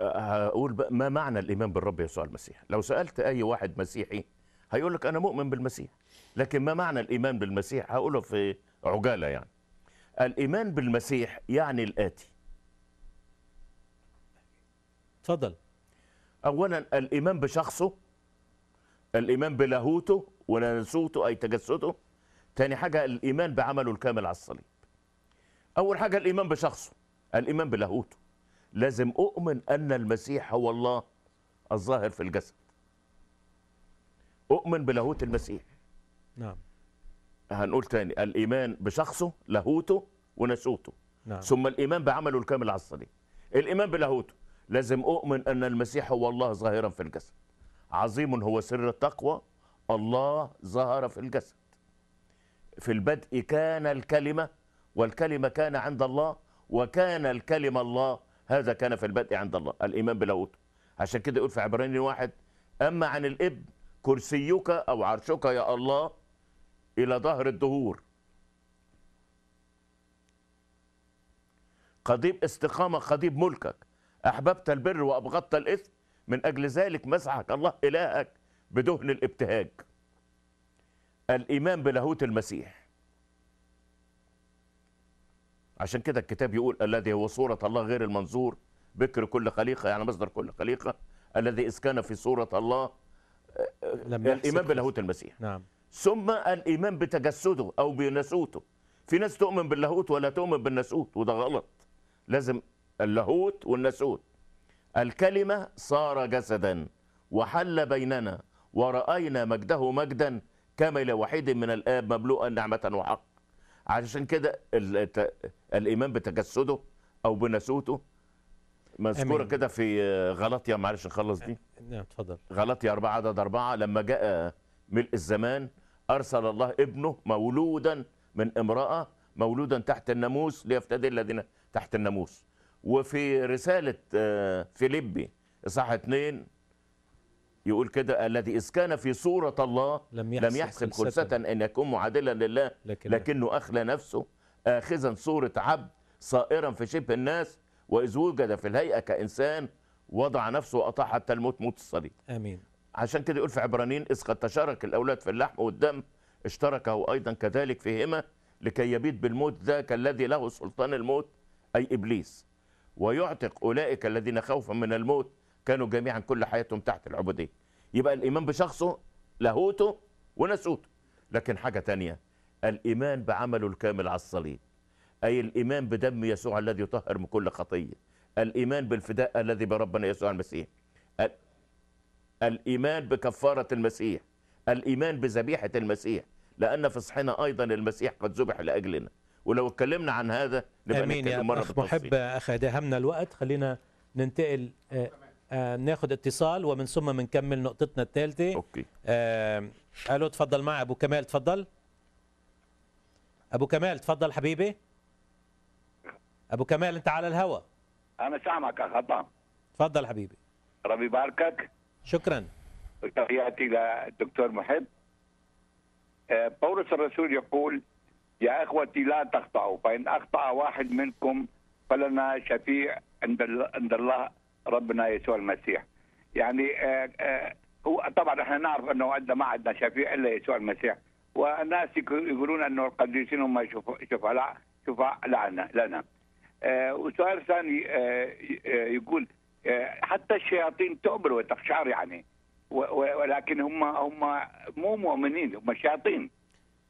هقول بقى ما معنى الايمان بالرب يسوع المسيح لو سالت اي واحد مسيحي هيقول لك انا مؤمن بالمسيح لكن ما معنى الايمان بالمسيح هقوله في عجاله يعني الايمان بالمسيح يعني الاتي تفضل اولا الايمان بشخصه الايمان بلاهوته وناسوته اي تجسده تاني حاجة الإيمان بعمله الكامل على الصليب أول حاجة الإيمان بشخصه الإيمان بلاهوته لازم أؤمن أن المسيح هو الله الظاهر في الجسد أؤمن بلاهوت المسيح نعم هنقول تاني الإيمان بشخصه لاهوته ونشوته نعم. ثم الإيمان بعمله الكامل على الصليب الإيمان بلاهوته لازم أؤمن أن المسيح هو الله ظاهرا في الجسد عظيم هو سر التقوى الله ظهر في الجسد في البدء كان الكلمة والكلمة كان عند الله وكان الكلمة الله هذا كان في البدء عند الله الإيمان بلاوته عشان كده يقول في عبراني واحد أما عن الابن كرسيك أو عرشك يا الله إلى ظهر الدهور قضيب استقامة قضيب ملكك أحببت البر وأبغضت الإثم من أجل ذلك مسحك الله إلهك بدهن الابتهاج الإيمان بلاهوت المسيح عشان كده الكتاب يقول الذي هو صورة الله غير المنظور بكر كل خليقة يعني مصدر كل خليقة الذي إذ كان في صورة الله آه، لم الإيمان بلاهوت المسيح نعم. ثم الإيمان بتجسده أو بنسوته في ناس تؤمن باللاهوت ولا تؤمن بالناسوت وده غلط لازم اللاهوت والناسوت الكلمة صار جسدا وحل بيننا ورأينا مجده مجدا كما إلى وحيد من الآب مملوءا نعمة وحق عشان كده الإيمان بتجسده أو بنسوته مذكورة كده في غلطية معلش نخلص دي آه، نعم تفضل غلطية أربعة عدد أربعة لما جاء ملء الزمان أرسل الله ابنه مولودا من امرأة مولودا تحت الناموس ليفتدي الذين تحت الناموس وفي رسالة آه، فيليبي إصحاح 2 يقول كده الذي إذ كان في صورة الله لم يحسب, لم يحسب خلسة أن يكون معادلا لله لكن لكنه أخلى نفسه آخذا صورة عبد صائرا في شبه الناس وإذ وجد في الهيئة كإنسان وضع نفسه وأطاع حتى الموت موت الصليب آمين عشان كده يقول في عبرانيين إذ قد تشارك الأولاد في اللحم والدم اشتركه أيضا كذلك فيهما لكي يبيد بالموت ذاك الذي له سلطان الموت أي إبليس ويعتق أولئك الذين خوفا من الموت كانوا جميعا كل حياتهم تحت العبودية يبقى الإيمان بشخصه لاهوته ونسوته لكن حاجة تانية الإيمان بعمله الكامل على الصليب أي الإيمان بدم يسوع الذي يطهر من كل خطية الإيمان بالفداء الذي بربنا يسوع المسيح الإيمان بكفارة المسيح الإيمان بذبيحة المسيح لأن فصحنا أيضا المسيح قد ذبح لأجلنا ولو اتكلمنا عن هذا نبقى أمين يا مرة أخ محب أخ دهمنا الوقت خلينا ننتقل آه آه، ناخد اتصال ومن ثم بنكمل نقطتنا الثالثه اوكي آه الو تفضل مع ابو كمال تفضل ابو كمال تفضل حبيبي ابو كمال انت على الهوا انا سامعك يا خطام تفضل حبيبي ربي يباركك شكرا تحياتي للدكتور محب آه، بولس الرسول يقول يا اخوتي لا تخطئوا فان اخطا واحد منكم فلنا شفيع عند عند الله ربنا يسوع المسيح يعني آه، آه، هو طبعا احنا نعرف انه عندنا ما عندنا شفيع الا يسوع المسيح والناس يقولون انه القديسين هم شفعاء شفعاء لنا لنا آه، وسؤال ثاني يقول حتى الشياطين تؤمر وتخشعر يعني ولكن هم هم مو مؤمنين هم شياطين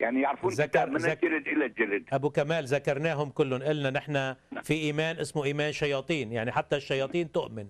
يعني يعرفون ذكر من زك... الجلد الى الجلد ابو كمال ذكرناهم كلهم قلنا نحن في ايمان اسمه ايمان شياطين يعني حتى الشياطين تؤمن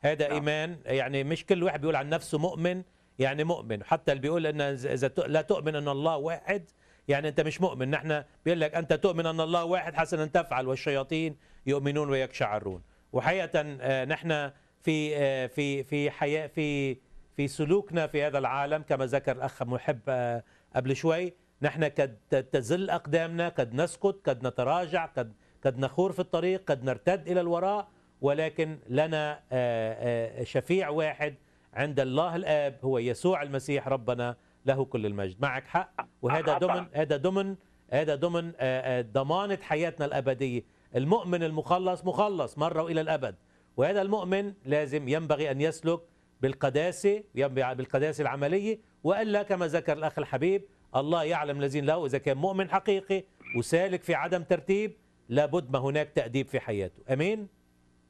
هذا نعم. ايمان يعني مش كل واحد بيقول عن نفسه مؤمن يعني مؤمن حتى اللي بيقول ان اذا لا تؤمن ان الله واحد يعني انت مش مؤمن نحن بيقول لك انت تؤمن ان الله واحد حسنا تفعل والشياطين يؤمنون ويكشعرون وحقيقه آه، نحن في آه، في في حياه في في سلوكنا في هذا العالم كما ذكر الاخ محب آه، قبل شوي نحن قد تزل أقدامنا قد نسقط قد نتراجع قد, قد نخور في الطريق قد نرتد إلى الوراء ولكن لنا آه، آه، شفيع واحد عند الله الآب هو يسوع المسيح ربنا له كل المجد معك حق وهذا ضمن هذا ضمن هذا ضمن آه، ضمانة حياتنا الأبدية المؤمن المخلص مخلص مرة وإلى الأبد وهذا المؤمن لازم ينبغي أن يسلك بالقداسة بالقداسة العملية وإلا كما ذكر الأخ الحبيب الله يعلم الذين له إذا كان مؤمن حقيقي وسالك في عدم ترتيب لابد ما هناك تأديب في حياته أمين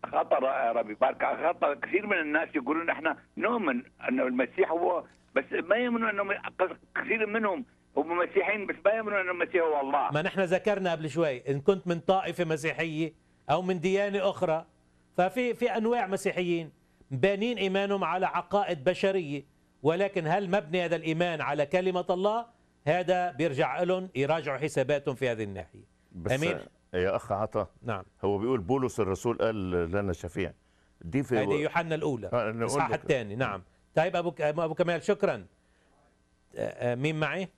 خطر يا ربي بارك خطر كثير من الناس يقولون احنا نؤمن أن المسيح هو بس ما يؤمنوا أنه كثير منهم هم مسيحيين بس ما يؤمنوا أن المسيح هو الله ما نحن ذكرنا قبل شوي إن كنت من طائفة مسيحية أو من ديانة أخرى ففي في أنواع مسيحيين بانين إيمانهم على عقائد بشرية ولكن هل مبني هذا الإيمان على كلمة الله هذا بيرجع لهم يراجعوا حساباتهم في هذه الناحيه بس امير يا اخ عطا نعم هو بيقول بولس الرسول قال لنا شفيع دي في هذه يوحنا الاولى آه، الاصحاح الثاني نعم طيب ابو ابو كمال شكرا آه، آه، مين معي؟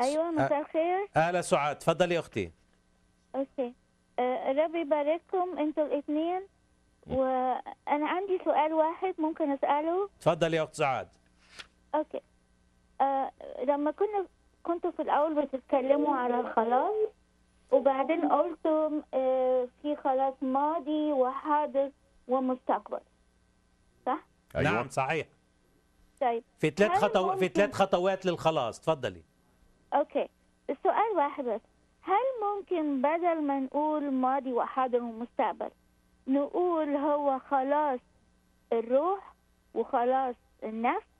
ايوه مساء الخير اهلا سعاد تفضلي يا اختي اوكي ربي يبارككم انتوا الاثنين وانا عندي سؤال واحد ممكن اساله تفضل يا اخت سعاد اوكي آه، لما كنا كنتوا في الأول بتتكلموا على الخلاص وبعدين قلتم آه، في خلاص ماضي وحادث ومستقبل صح؟ أيوة. نعم صحيح طيب في ثلاث خطو... ممكن... في ثلاث خطوات للخلاص اتفضلي اوكي السؤال واحد بس هل ممكن بدل ما نقول ماضي وحاضر ومستقبل نقول هو خلاص الروح وخلاص النفس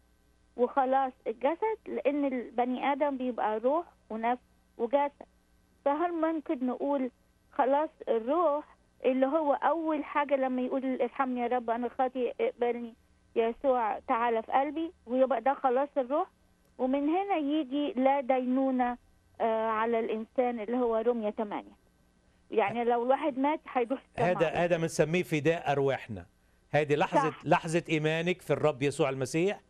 وخلاص الجسد لأن البني آدم بيبقى روح ونفس وجسد فهل ممكن نقول خلاص الروح اللي هو أول حاجة لما يقول ارحمني يا رب أنا خاطي اقبلني يسوع تعالى في قلبي ويبقى ده خلاص الروح ومن هنا يجي لا دينونة آه، على الإنسان اللي هو رومية 8 يعني لو الواحد مات هيروح هذا هذا بنسميه فداء أرواحنا هذه لحظة صح. لحظة إيمانك في الرب يسوع المسيح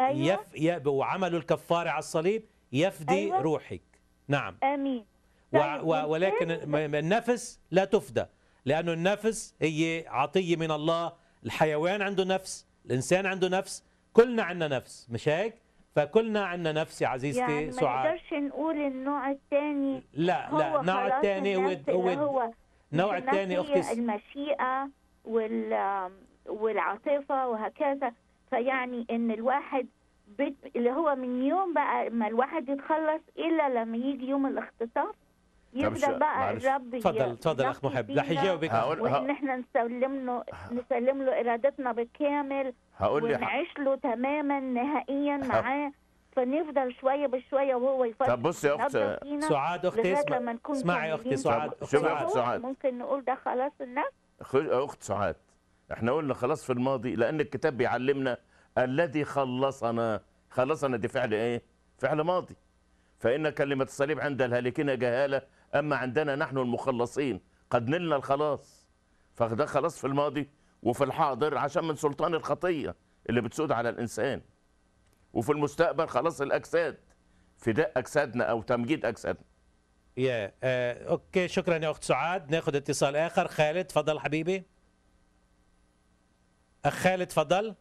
أيوة. يف وعملوا الكفارة على الصليب يفدي أيوة. روحك نعم آمين و طيب، و ولكن النفس لا تفدى لأن النفس هي عطية من الله الحيوان عنده نفس الإنسان عنده نفس كلنا عندنا نفس مش هيك فكلنا عندنا نفس يا عزيزتي يعني سعاد ما نقدرش نقول النوع الثاني لا لا النوع الثاني هو النوع الثاني اختي المشيئه وال والعاطفه وهكذا فيعني ان الواحد بت... اللي هو من يوم بقى ما الواحد يتخلص الا لما يجي يوم الاختطاف يبدا بقى الرب تفضل تفضل اخ محب رح يجاوبك وان احنا نسلم له نسلم له ارادتنا بالكامل هقول لي ونعيش له تماما نهائيا معاه فنفضل شويه بشويه وهو يفضل طب بص يا اختي سعاد اختي اسمعي يا اختي سعاد شوفي يا اخت سعاد ممكن نقول ده خلاص الناس اخت سعاد احنا قلنا خلاص في الماضي لان الكتاب بيعلمنا الذي خلصنا خلصنا دي فعل ايه فعل ماضي فان كلمه الصليب عند الهالكين جهاله اما عندنا نحن المخلصين قد نلنا الخلاص فده خلاص في الماضي وفي الحاضر عشان من سلطان الخطيه اللي بتسود على الانسان وفي المستقبل خلاص الاجساد فداء اجسادنا او تمجيد اجسادنا يا yeah. آه، uh, اوكي شكرا يا اخت سعاد ناخذ اتصال اخر خالد تفضل حبيبي اخ خالد تفضل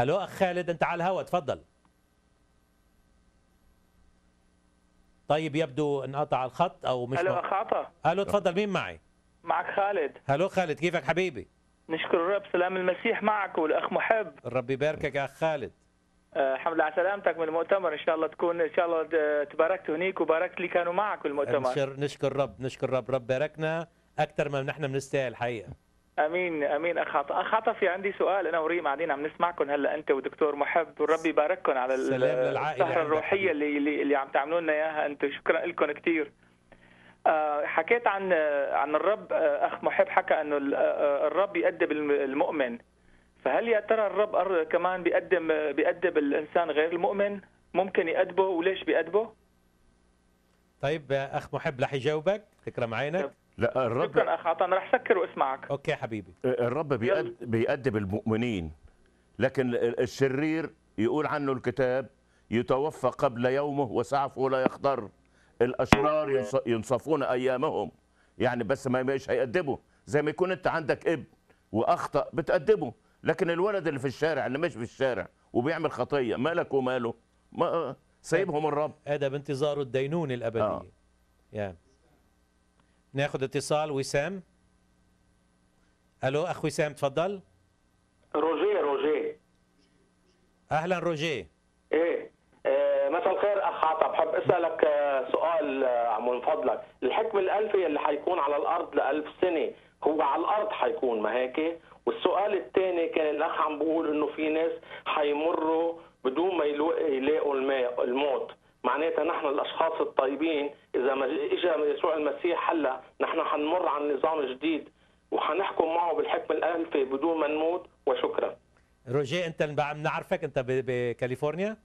الو اخ خالد انت على الهوا تفضل طيب يبدو انقطع الخط او مش الو اخ عطا الو تفضل مين معي معك خالد الو خالد كيفك حبيبي نشكر الرب سلام المسيح معك والاخ محب الرب يباركك يا اخ خالد آه، الحمد لله على سلامتك من المؤتمر ان شاء الله تكون ان شاء الله آه، تباركت هنيك وباركت اللي كانوا معك بالمؤتمر نشكر نشكر الرب نشكر الرب رب باركنا اكثر ما نحن بنستاهل حقيقه امين امين اخ عطا اخ عطا في عندي سؤال انا وريم قاعدين عم نسمعكم هلا انت ودكتور محب وربي يبارككم على السهره الروحيه اللي اللي عم تعملوا لنا اياها انتم شكرا لكم كثير آه، حكيت عن عن الرب آه، اخ محب حكى انه آه، الرب بيأدب المؤمن فهل يا ترى الرب كمان بيقدم بيأدب الانسان غير المؤمن ممكن يأدبه وليش بيأدبه طيب اخ محب رح يجاوبك تكرم عينك لا الرب شكرا اخ عطان رح سكر واسمعك اوكي حبيبي أه، الرب بيأد... بيأدب المؤمنين لكن الشرير يقول عنه الكتاب يتوفى قبل يومه وسعفه لا يخضر الاشرار ينصفون ايامهم يعني بس ما مش هيأدبه زي ما يكون انت عندك ابن واخطا بتأدبه لكن الولد اللي في الشارع اللي مش في الشارع وبيعمل خطيه مالك وماله ما سايبهم الرب هذا بانتظاره الدينونه الابديه آه. يعني ناخذ اتصال وسام الو اخ وسام تفضل روجيه روجيه اهلا روجيه ايه آه، مساء الخير اخ عطا بحب اسالك آه، سؤال آه، من فضلك الحكم الالفي اللي حيكون على الارض لألف سنه هو على الارض حيكون ما هيك والسؤال الثاني كان الاخ عم بيقول انه في ناس حيمروا بدون ما يلاقوا الماء الموت معناتها نحن الاشخاص الطيبين اذا ما اجى يسوع المسيح هلا نحن حنمر عن نظام جديد وحنحكم معه بالحكم الالفي بدون ما نموت وشكرا روجيه انت بنعرفك انت بكاليفورنيا؟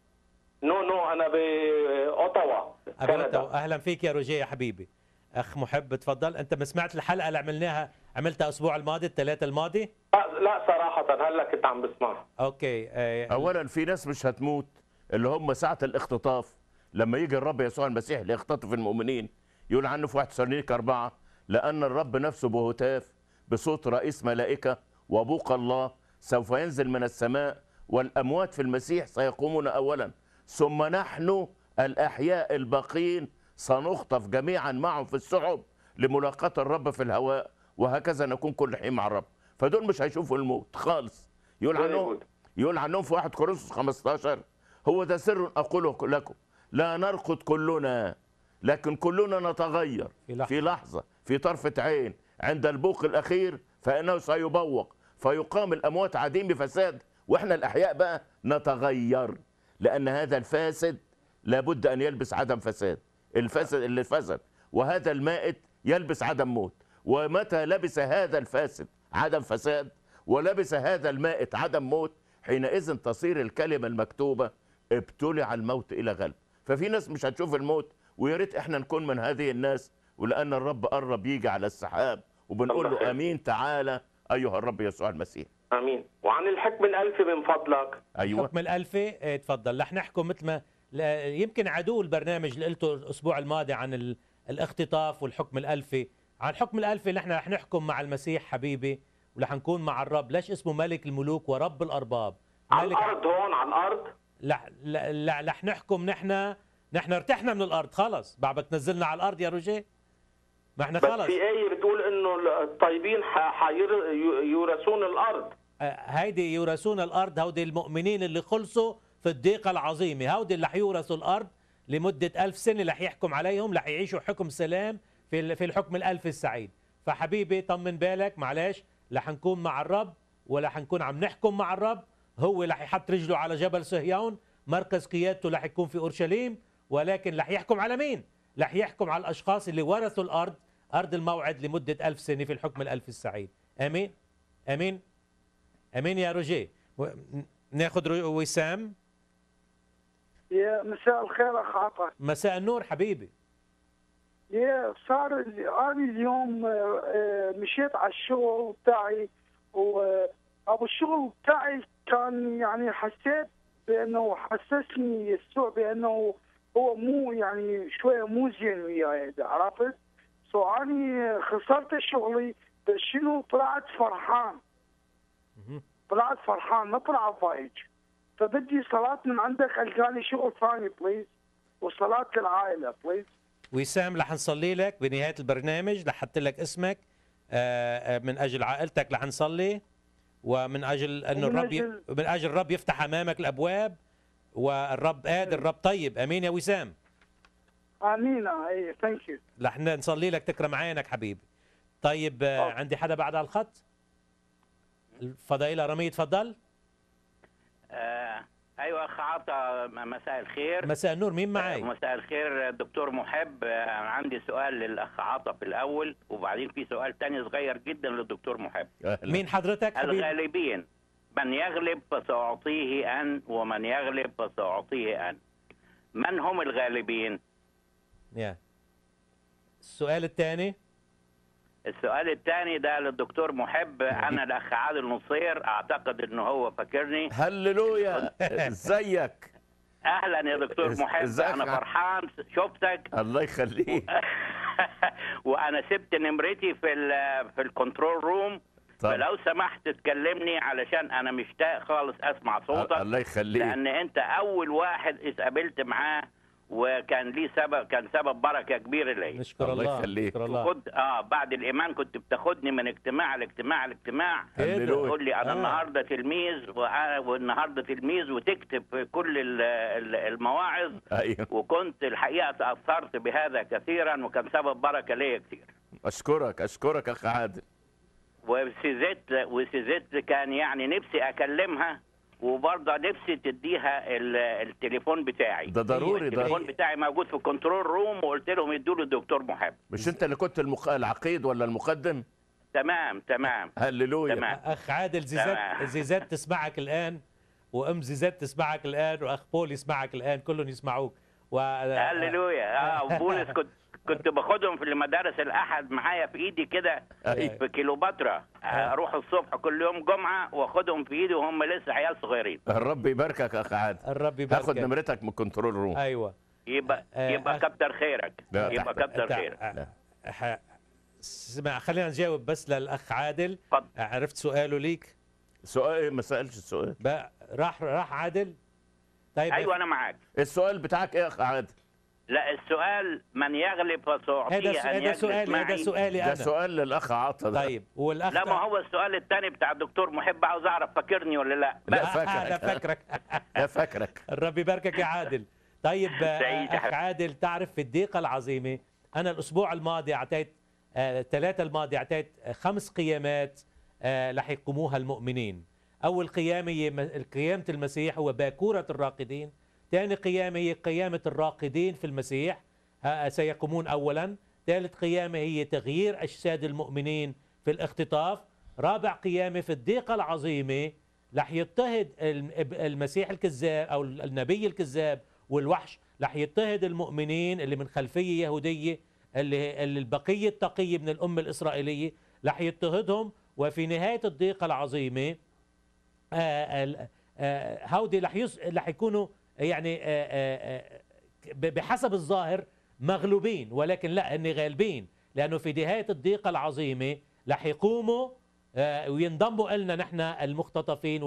نو نو انا باوتاوا كندا اهلا فيك يا روجيه يا حبيبي اخ محب تفضل انت ما سمعت الحلقه اللي عملناها عملتها الاسبوع الماضي الثلاثة الماضي لا لا صراحه هلا كنت عم بسمعها اوكي آه، اولا في ناس مش هتموت اللي هم ساعه الاختطاف لما يجي الرب يسوع المسيح ليختطف المؤمنين يقول عنه في واحد سرنيك أربعة لأن الرب نفسه بهتاف بصوت رئيس ملائكة وبوق الله سوف ينزل من السماء والأموات في المسيح سيقومون أولا ثم نحن الأحياء الباقين سنخطف جميعا معهم في السحب لملاقاة الرب في الهواء وهكذا نكون كل حين مع الرب فدول مش هيشوفوا الموت خالص يقول عنهم يقول عنهم في واحد كورنثوس 15 هو ده سر أقوله لكم لا نرقد كلنا لكن كلنا نتغير في لحظة. في لحظة في طرفة عين عند البوق الأخير فإنه سيبوق فيقام الأموات عديم بفساد وإحنا الأحياء بقى نتغير لأن هذا الفاسد لابد أن يلبس عدم فساد الفاسد اللي فسد وهذا المائت يلبس عدم موت ومتى لبس هذا الفاسد عدم فساد ولبس هذا المائت عدم موت حينئذ تصير الكلمة المكتوبة ابتلع الموت إلى غلب ففي ناس مش هتشوف الموت ويا ريت احنا نكون من هذه الناس ولان الرب قرب يجي على السحاب وبنقول له امين تعالى ايها الرب يسوع المسيح امين وعن الحكم الالفي من فضلك ايوه الحكم الالفي اتفضل إيه، رح نحكم مثل ما يمكن عدو البرنامج اللي قلته الاسبوع الماضي عن الاختطاف والحكم الالفي عن الحكم الالفي نحن رح نحكم مع المسيح حبيبي ورح نكون مع الرب ليش اسمه ملك الملوك ورب الارباب ملك على الارض هون على الارض رح نحكم نحن نحن ارتحنا من الارض خلص بعدك تنزلنا على الارض يا روجي ما احنا خلص في ايه بتقول انه الطيبين حيورثون الارض أه، هيدي يورثون الارض هودي المؤمنين اللي خلصوا في الضيقه العظيمه هودي اللي حيورثوا الارض لمده ألف سنه رح يحكم عليهم رح يعيشوا حكم سلام في في الحكم الالف السعيد فحبيبي طمن بالك معلش رح نكون مع الرب ولا حنكون عم نحكم مع الرب هو رح يحط رجله على جبل صهيون مركز قيادته رح يكون في اورشليم ولكن رح يحكم على مين رح يحكم على الاشخاص اللي ورثوا الارض ارض الموعد لمده ألف سنه في الحكم الالف السعيد امين امين امين يا روجيه ناخذ وسام يا مساء الخير اخ عطا مساء النور حبيبي يا صار انا اليوم آه، آه، مشيت على الشغل بتاعي و ابو الشغل بتاعي كان يعني حسيت بانه حسسني يسوع بانه هو مو يعني شويه مو زين وياي عرفت؟ سو اني خسرت شغلي بس شنو طلعت فرحان طلعت فرحان ما طلعت ضايج فبدي صلاه من عندك القاني شغل ثاني بليز وصلاه للعائله بليز وسام رح نصلي لك بنهايه البرنامج رح لك اسمك آه، آه، من اجل عائلتك رح نصلي ومن اجل ان الرب ي... من اجل الرب يفتح امامك الابواب والرب قادر الرب طيب امين يا وسام امين اي ثانك يو احنا نصلي لك تكرم عينك حبيبي طيب أوه. آه. عندي حدا بعد على الخط الفضائله رمي تفضل آه ايوه اخ عطا مساء الخير مساء النور مين آه، معاي مساء الخير دكتور محب آه، عندي سؤال للاخ عطا في الاول وبعدين في سؤال تاني صغير جدا للدكتور محب أهلا. مين حضرتك الغالبين من يغلب فسأعطيه أن ومن يغلب فسأعطيه أن من هم الغالبين يا السؤال الثاني السؤال الثاني ده للدكتور محب نعم. انا الاخ عادل نصير اعتقد ان هو فاكرني هللويا ازيك اهلا يا دكتور محب انا فرحان شفتك الله يخليك وانا سبت نمرتي في في الكنترول روم طب. فلو سمحت تكلمني علشان انا مشتاق خالص اسمع صوتك الله يخليك لان انت اول واحد اتقابلت معاه وكان ليه سبب كان سبب بركه كبيره لي نشكر الله, يخليك كنت اه بعد الايمان كنت بتاخدني من اجتماع لاجتماع لاجتماع تقول إيه لي انا آه. النهارده تلميذ والنهارده تلميذ وتكتب في كل المواعظ أيوه. وكنت الحقيقه تاثرت بهذا كثيرا وكان سبب بركه ليا كثير اشكرك اشكرك اخ عادل وسيزيت وسيزيت كان يعني نفسي اكلمها وبرضه نفسي تديها التليفون بتاعي ده ضروري ده التليفون بتاعي موجود في الكنترول روم وقلت لهم يدوا له الدكتور محب مش انت اللي كنت المق... العقيد ولا المقدم تمام تمام هللويا تمام. اخ عادل زيزات زيزات تسمعك الان وام زيزات تسمعك الان واخ بول يسمعك الان كلهم يسمعوك و... هللويا اه بولس كنت كنت باخدهم في المدارس الاحد معايا في ايدي كده آه، إيه؟ في كيلوباترا آه. اروح الصبح كل يوم جمعه واخدهم في ايدي وهم لسه عيال صغيرين الرب يباركك يا اخ عاد الرب يباركك هاخد نمرتك من كنترول روم ايوه يبقى آه، يبقى كتر خيرك يبقى كتر خيرك اسمع خلينا نجاوب بس للاخ عادل فضل. عرفت سؤاله ليك سؤال إيه؟ ما سالش السؤال بقى راح راح عادل طيب ايوه انا معاك السؤال بتاعك ايه يا اخ عادل لا السؤال من يغلب فسيعطيه هذا هذا سؤال هذا سؤالي انا ده سؤال للاخ عطا طيب والاخ لا ما هو السؤال الثاني بتاع الدكتور محب عاوز اعرف فاكرني ولا لا لا فاكرك لا فاكرك لا فاكرك الرب يباركك يا عادل طيب اخ عادل تعرف في الضيقه العظيمه انا الاسبوع الماضي اعطيت آه، الثلاثه آه الماضي اعطيت آه، خمس قيامات آه رح يقوموها المؤمنين اول قيامه قيامه المسيح هو باكوره الراقدين ثاني قيامة هي قيامة الراقدين في المسيح سيقومون أولا ثالث قيامة هي تغيير أجساد المؤمنين في الاختطاف رابع قيامة في الضيقة العظيمة رح يضطهد المسيح الكذاب أو النبي الكذاب والوحش رح يضطهد المؤمنين اللي من خلفية يهودية اللي, اللي البقية التقية من الأمة الإسرائيلية رح يضطهدهم وفي نهاية الضيقة العظيمة آه، آه، هودي رح يكونوا يعني آه، آه، آه، بحسب الظاهر مغلوبين ولكن لا هن غالبين لانه في نهايه الضيقه العظيمه رح يقوموا وينضموا لنا نحن المختطفين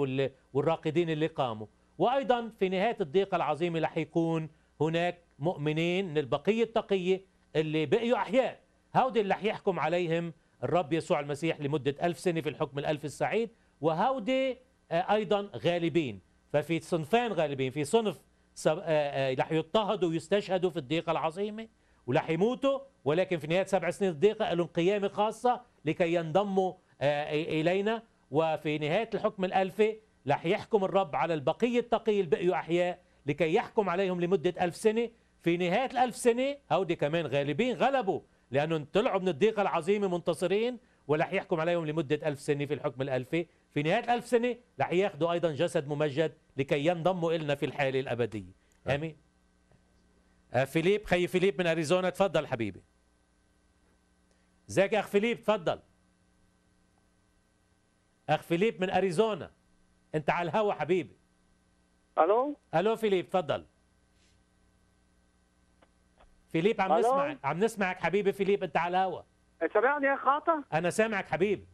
والراقدين اللي قاموا وايضا في نهايه الضيقه العظيمه رح يكون هناك مؤمنين من البقيه التقيه اللي بقيوا احياء هودي اللي رح يحكم عليهم الرب يسوع المسيح لمده ألف سنه في الحكم الألف السعيد وهودي ايضا غالبين ففي صنفين غالبين في صنف آه، آه، رح يضطهدوا ويستشهدوا في الضيقة العظيمة ولح يموتوا ولكن في نهاية سبع سنين الضيقة قالوا قيامة خاصة لكي ينضموا آه، إلينا وفي نهاية الحكم الألفي لح يحكم الرب على البقية التقي البقيوا أحياء لكي يحكم عليهم لمدة ألف سنة في نهاية الألف سنة هودي كمان غالبين غلبوا لأنهم طلعوا من الضيقة العظيمة منتصرين ولح يحكم عليهم لمدة ألف سنة في الحكم الألفي في نهاية ألف سنة رح يأخذوا أيضا جسد ممجد لكي ينضموا إلنا في الحالة الأبدية أه. آمين آه فيليب خي فيليب من أريزونا تفضل حبيبي ازيك يا أخ فيليب تفضل أخ فيليب من أريزونا أنت على الهوا حبيبي ألو ألو فيليب تفضل فيليب عم نسمعك عم نسمعك حبيبي فيليب أنت على الهوا سامعني يا خاطر انا سامعك حبيبي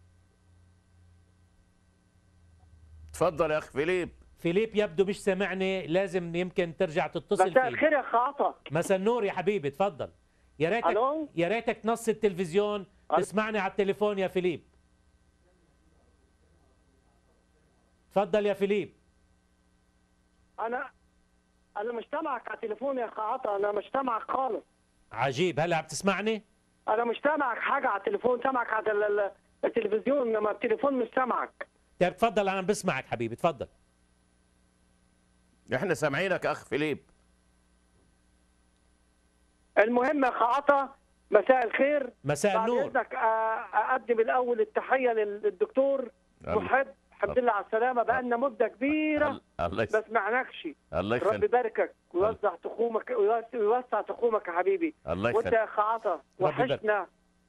تفضل يا اخ فيليب فيليب يبدو مش سامعني لازم يمكن ترجع تتصل مساء الخير يا خاطر مساء النور يا حبيبي تفضل يا ريتك يا ريتك تنص التلفزيون ألو. تسمعني على التليفون يا فيليب تفضل يا فيليب انا انا مش سامعك على التليفون يا خاطر انا مش سامعك خالص عجيب هلا عم تسمعني انا مش سامعك حاجه على التليفون سامعك على التلفزيون انما التليفون مش سامعك طب اتفضل انا بسمعك حبيبي اتفضل احنا سامعينك اخ فيليب المهم يا خاطة مساء الخير مساء النور بعد اذنك اقدم الاول التحيه للدكتور محب الحمد لله على السلامه بقى لنا مده كبيره الله يسلمك ما سمعناكش الله يخليك رب يباركك ويوسع تخومك ويوسع تخومك يا حبيبي الله يخليك وانت يا اخ عطا وحشنا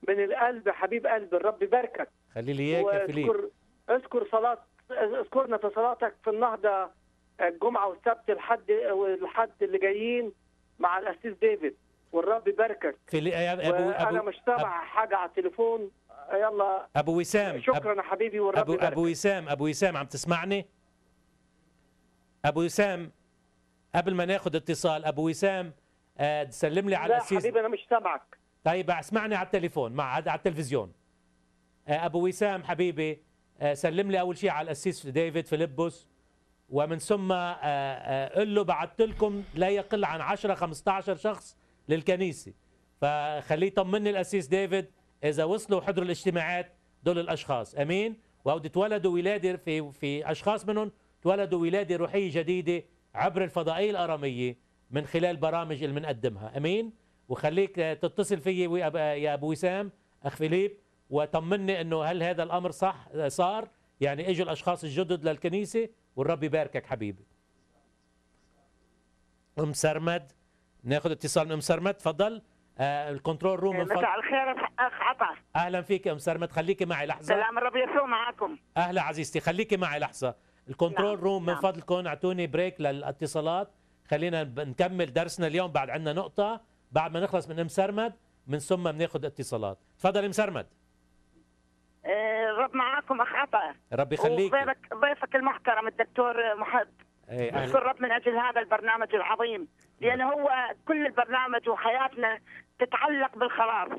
من القلب حبيب قلب الرب يباركك خلي لي اياك يا فيليب اذكر اذكر صلاه اذكرنا في صلاتك في النهضه الجمعه والسبت لحد والحد اللي جايين مع الاسيس ديفيد والرب يباركك في... أبو... انا مش سامع حاجه على التليفون يلا ابو وسام شكرا حبيبي والرب ابو ابو وسام ابو وسام عم تسمعني ابو وسام قبل ما ناخذ اتصال ابو وسام آه، تسلم لي على لا الأسيس. حبيبي انا مش سامعك طيب اسمعني على التليفون مع على التلفزيون آه، ابو وسام حبيبي آه، سلم لي اول شيء على الاسيس ديفيد فيليبوس ومن ثم قل له بعثت لكم لا يقل عن 10 15 شخص للكنيسه فخليه يطمني الاسيس ديفيد اذا وصلوا حضر الاجتماعات دول الاشخاص امين وقد تولدوا ولاده في في اشخاص منهم تولدوا ولاده روحيه جديده عبر الفضائيه الاراميه من خلال برامج اللي بنقدمها امين وخليك آه، تتصل في آه، يا ابو وسام اخ فيليب وطمني انه هل هذا الامر صح آه، صار يعني اجوا الاشخاص الجدد للكنيسه والرب يباركك حبيبي ام سرمد ناخذ اتصال من ام سرمد تفضل آه، الكنترول روم مساء الخير اخ عطا اهلا فيك ام سرمد خليكي معي لحظه سلام الرب يسوع معكم اهلا عزيزتي خليكي معي لحظه الكنترول نعم. روم من نعم. فضلكم اعطوني بريك للاتصالات خلينا نكمل درسنا اليوم بعد عندنا نقطه بعد ما نخلص من ام سرمد من ثم بناخذ اتصالات تفضل ام سرمد آه، الرب معاكم اخ عطا ربي يخليك ضيفك المحترم الدكتور محب إيه، نشكر الرب من اجل هذا البرنامج العظيم لأن هو كل البرنامج وحياتنا تتعلق بالخلاص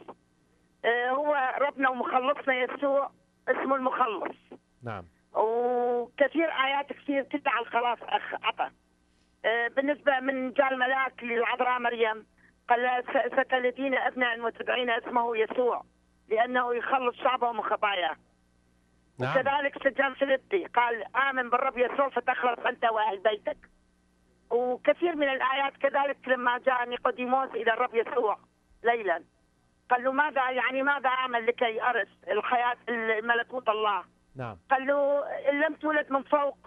آه، هو ربنا ومخلصنا يسوع اسمه المخلص نعم وكثير آيات كثير تدعى الخلاص عطى آه، بالنسبة من جاء الملاك للعذراء مريم قال ستلدين ابنا المتبعين اسمه يسوع لأنه يخلص شعبه من خطاياه نعم. وكذلك سجان فلبي قال آمن بالرب يسوع فتخلص أنت وأهل بيتك وكثير من الآيات كذلك لما جاء نيقوديموس إلى الرب يسوع ليلا قال له ماذا يعني ماذا أعمل لكي أرث الحياة ملكوت الله نعم قال له إن لم تولد من فوق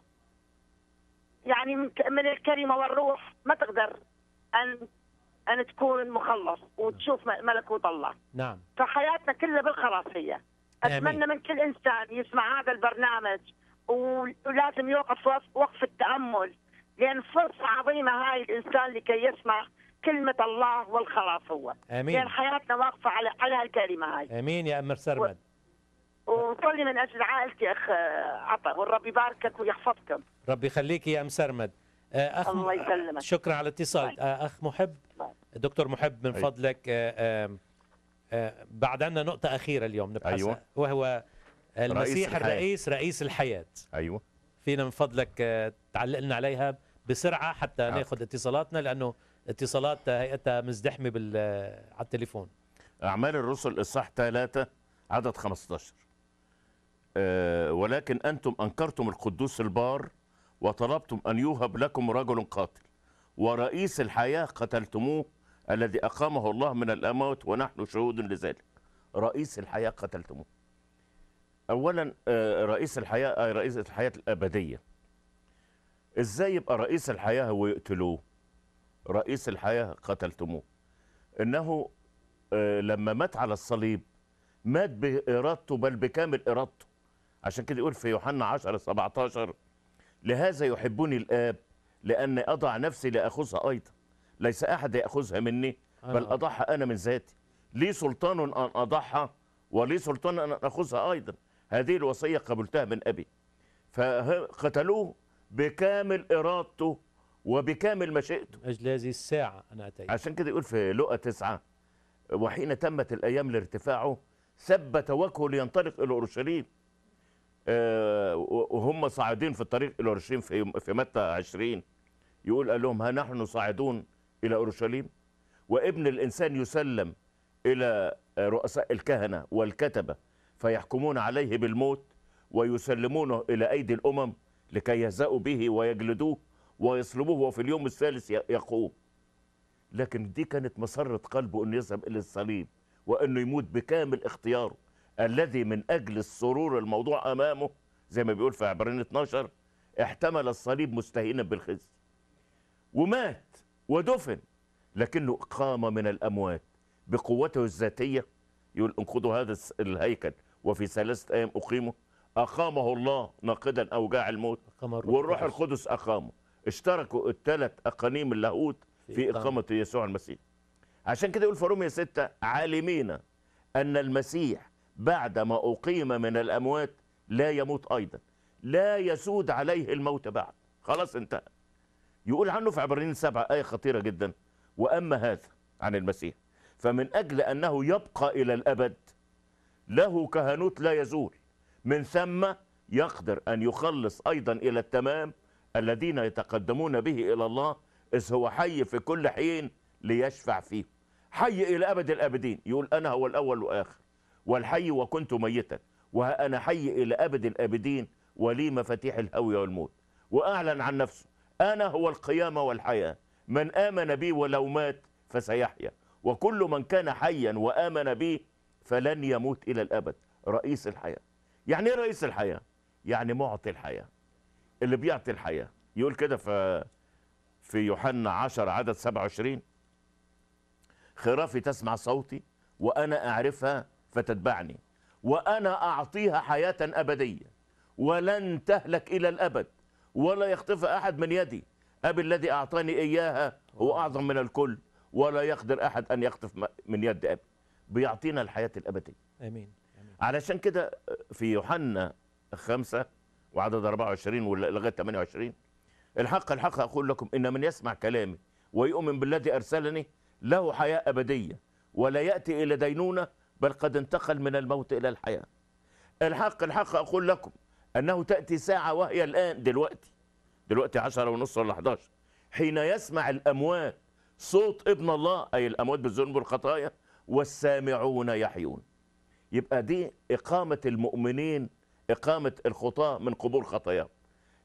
يعني من الكلمة والروح ما تقدر أن أن تكون مخلص وتشوف ملكوت الله نعم فحياتنا كلها بالخلاص هي أتمنى من كل إنسان يسمع هذا البرنامج ولازم يوقف وقف التأمل لأن فرصة عظيمة هاي الإنسان لكي يسمع كلمة الله والخلاص هو آمين لأن حياتنا واقفة على على هالكلمة هاي آمين يا أمر سرمد و... وصلي من أجل عائلتي أخ آه، عطا والرب يباركك ويحفظكم ربي يخليك يا أم سرمد آه، أخ الله يسلمك شكرا على الاتصال طيب. آه، أخ محب طيب. دكتور محب من أيوه. فضلك بعد عندنا نقطة أخيرة اليوم نبحثها أيوة. وهو المسيح رئيس الرئيس رئيس الحياة أيوة فينا من فضلك تعلق لنا عليها بسرعه حتى نعم. ناخذ اتصالاتنا لانه اتصالات هيئتها مزدحمه بال على التليفون اعمال الرسل اصحاح ثلاثه عدد 15 أه ولكن انتم انكرتم القدوس البار وطلبتم ان يوهب لكم رجل قاتل ورئيس الحياه قتلتموه الذي اقامه الله من الاموات ونحن شهود لذلك رئيس الحياه قتلتموه اولا آه، رئيس الحياه آه، رئيس الحياه الابديه ازاي يبقى رئيس الحياه ويقتلوه رئيس الحياه قتلتموه انه آه، لما مات على الصليب مات بارادته بل بكامل ارادته عشان كده يقول في يوحنا 10 17 لهذا يحبني الاب لاني اضع نفسي لاخذها ايضا ليس احد ياخذها مني آه. بل اضعها انا من ذاتي لي سلطان ان اضعها ولي سلطان ان اخذها ايضا هذه الوصيه قبلتها من ابي فقتلوه بكامل إرادته وبكامل مشيئته أجل هذه الساعة أنا أتيت عشان كده يقول في لقى تسعة وحين تمت الأيام لارتفاعه ثبت وجهه لينطلق إلى أورشليم أه وهم صاعدين في الطريق إلى أورشليم في, في متى 20 يقول قال لهم ها نحن صاعدون إلى أورشليم وابن الإنسان يسلم إلى رؤساء الكهنة والكتبة فيحكمون عليه بالموت ويسلمونه إلى أيدي الأمم لكي يهزأوا به ويجلدوه ويصلبوه وفي اليوم الثالث يقوم لكن دي كانت مسرة قلبه أنه يذهب إلى الصليب وأنه يموت بكامل اختياره الذي من أجل السرور الموضوع أمامه زي ما بيقول في عبرين 12 احتمل الصليب مستهينا بالخزي ومات ودفن لكنه قام من الأموات بقوته الذاتية يقول انقضوا هذا الهيكل وفي ثلاثة أيام أقيمه أقامه الله ناقدا أوجاع الموت والروح القدس أقامه اشتركوا الثلاث أقانيم اللاهوت في إقامة يسوع المسيح عشان كده يقول في رومية 6 عالمين أن المسيح بعد ما أقيم من الأموات لا يموت أيضا لا يسود عليه الموت بعد خلاص انتهى يقول عنه في عبرين 7 آية خطيرة جدا وأما هذا عن المسيح فمن أجل أنه يبقى إلى الأبد له كهنوت لا يزول من ثم يقدر أن يخلص أيضا إلى التمام الذين يتقدمون به إلى الله إذ هو حي في كل حين ليشفع فيه حي إلى أبد الأبدين يقول أنا هو الأول وآخر والحي وكنت ميتا وها أنا حي إلى أبد الأبدين ولي مفاتيح الهوي والموت وأعلن عن نفسه أنا هو القيامة والحياة من آمن بي ولو مات فسيحيا وكل من كان حيا وآمن بي فلن يموت إلى الأبد رئيس الحياة يعني ايه رئيس الحياه يعني معطي الحياه اللي بيعطي الحياه يقول كده في في يوحنا 10 عدد 27 خرافي تسمع صوتي وانا اعرفها فتتبعني وانا اعطيها حياه ابديه ولن تهلك الى الابد ولا يخطف احد من يدي ابي الذي اعطاني اياها هو اعظم من الكل ولا يقدر احد ان يخطف من يد ابي بيعطينا الحياه الابديه امين علشان كده آه، في يوحنا خمسة وعدد 24 لغاية 28 الحق الحق أقول لكم إن من يسمع كلامي ويؤمن بالذي أرسلني له حياة أبدية ولا يأتي إلى دينونة بل قد انتقل من الموت إلى الحياة الحق الحق أقول لكم أنه تأتي ساعة وهي الآن دلوقتي دلوقتي 10 ونص ولا 11 حين يسمع الأموات صوت ابن الله أي الأموات بالذنوب والخطايا والسامعون يحيون يبقى دي إقامة المؤمنين إقامة الخطاة من قبور خطاياهم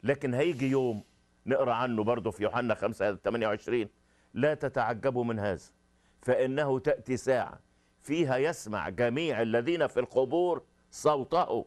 لكن هيجي يوم نقرأ عنه برضه في يوحنا 5 28 لا تتعجبوا من هذا فإنه تأتي ساعة فيها يسمع جميع الذين في القبور صوته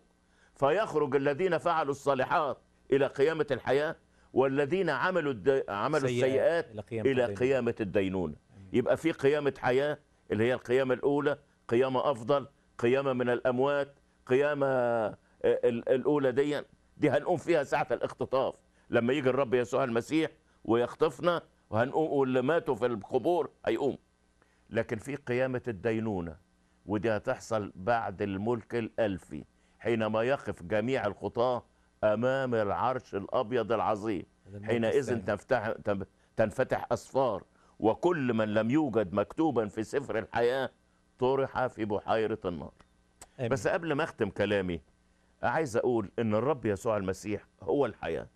فيخرج الذين فعلوا الصالحات إلى قيامة الحياة والذين عملوا الدي... عملوا السيئات إلى قيامة الدينونة يبقى في قيامة حياة اللي هي القيامة الأولى قيامة أفضل قيامة من الأموات قيامة آه، الأولى دي دي هنقوم فيها ساعة الاختطاف لما يجي الرب يسوع المسيح ويخطفنا وهنقوم واللي ماتوا في القبور هيقوم لكن في قيامة الدينونة ودي هتحصل بعد الملك الألفي حينما يقف جميع الخطاة أمام العرش الأبيض العظيم حينئذ تفتح تنفتح أسفار وكل من لم يوجد مكتوبا في سفر الحياة طرح في بحيرة النار أمين. بس قبل ما أختم كلامي عايز أقول إن الرب يسوع المسيح هو الحياة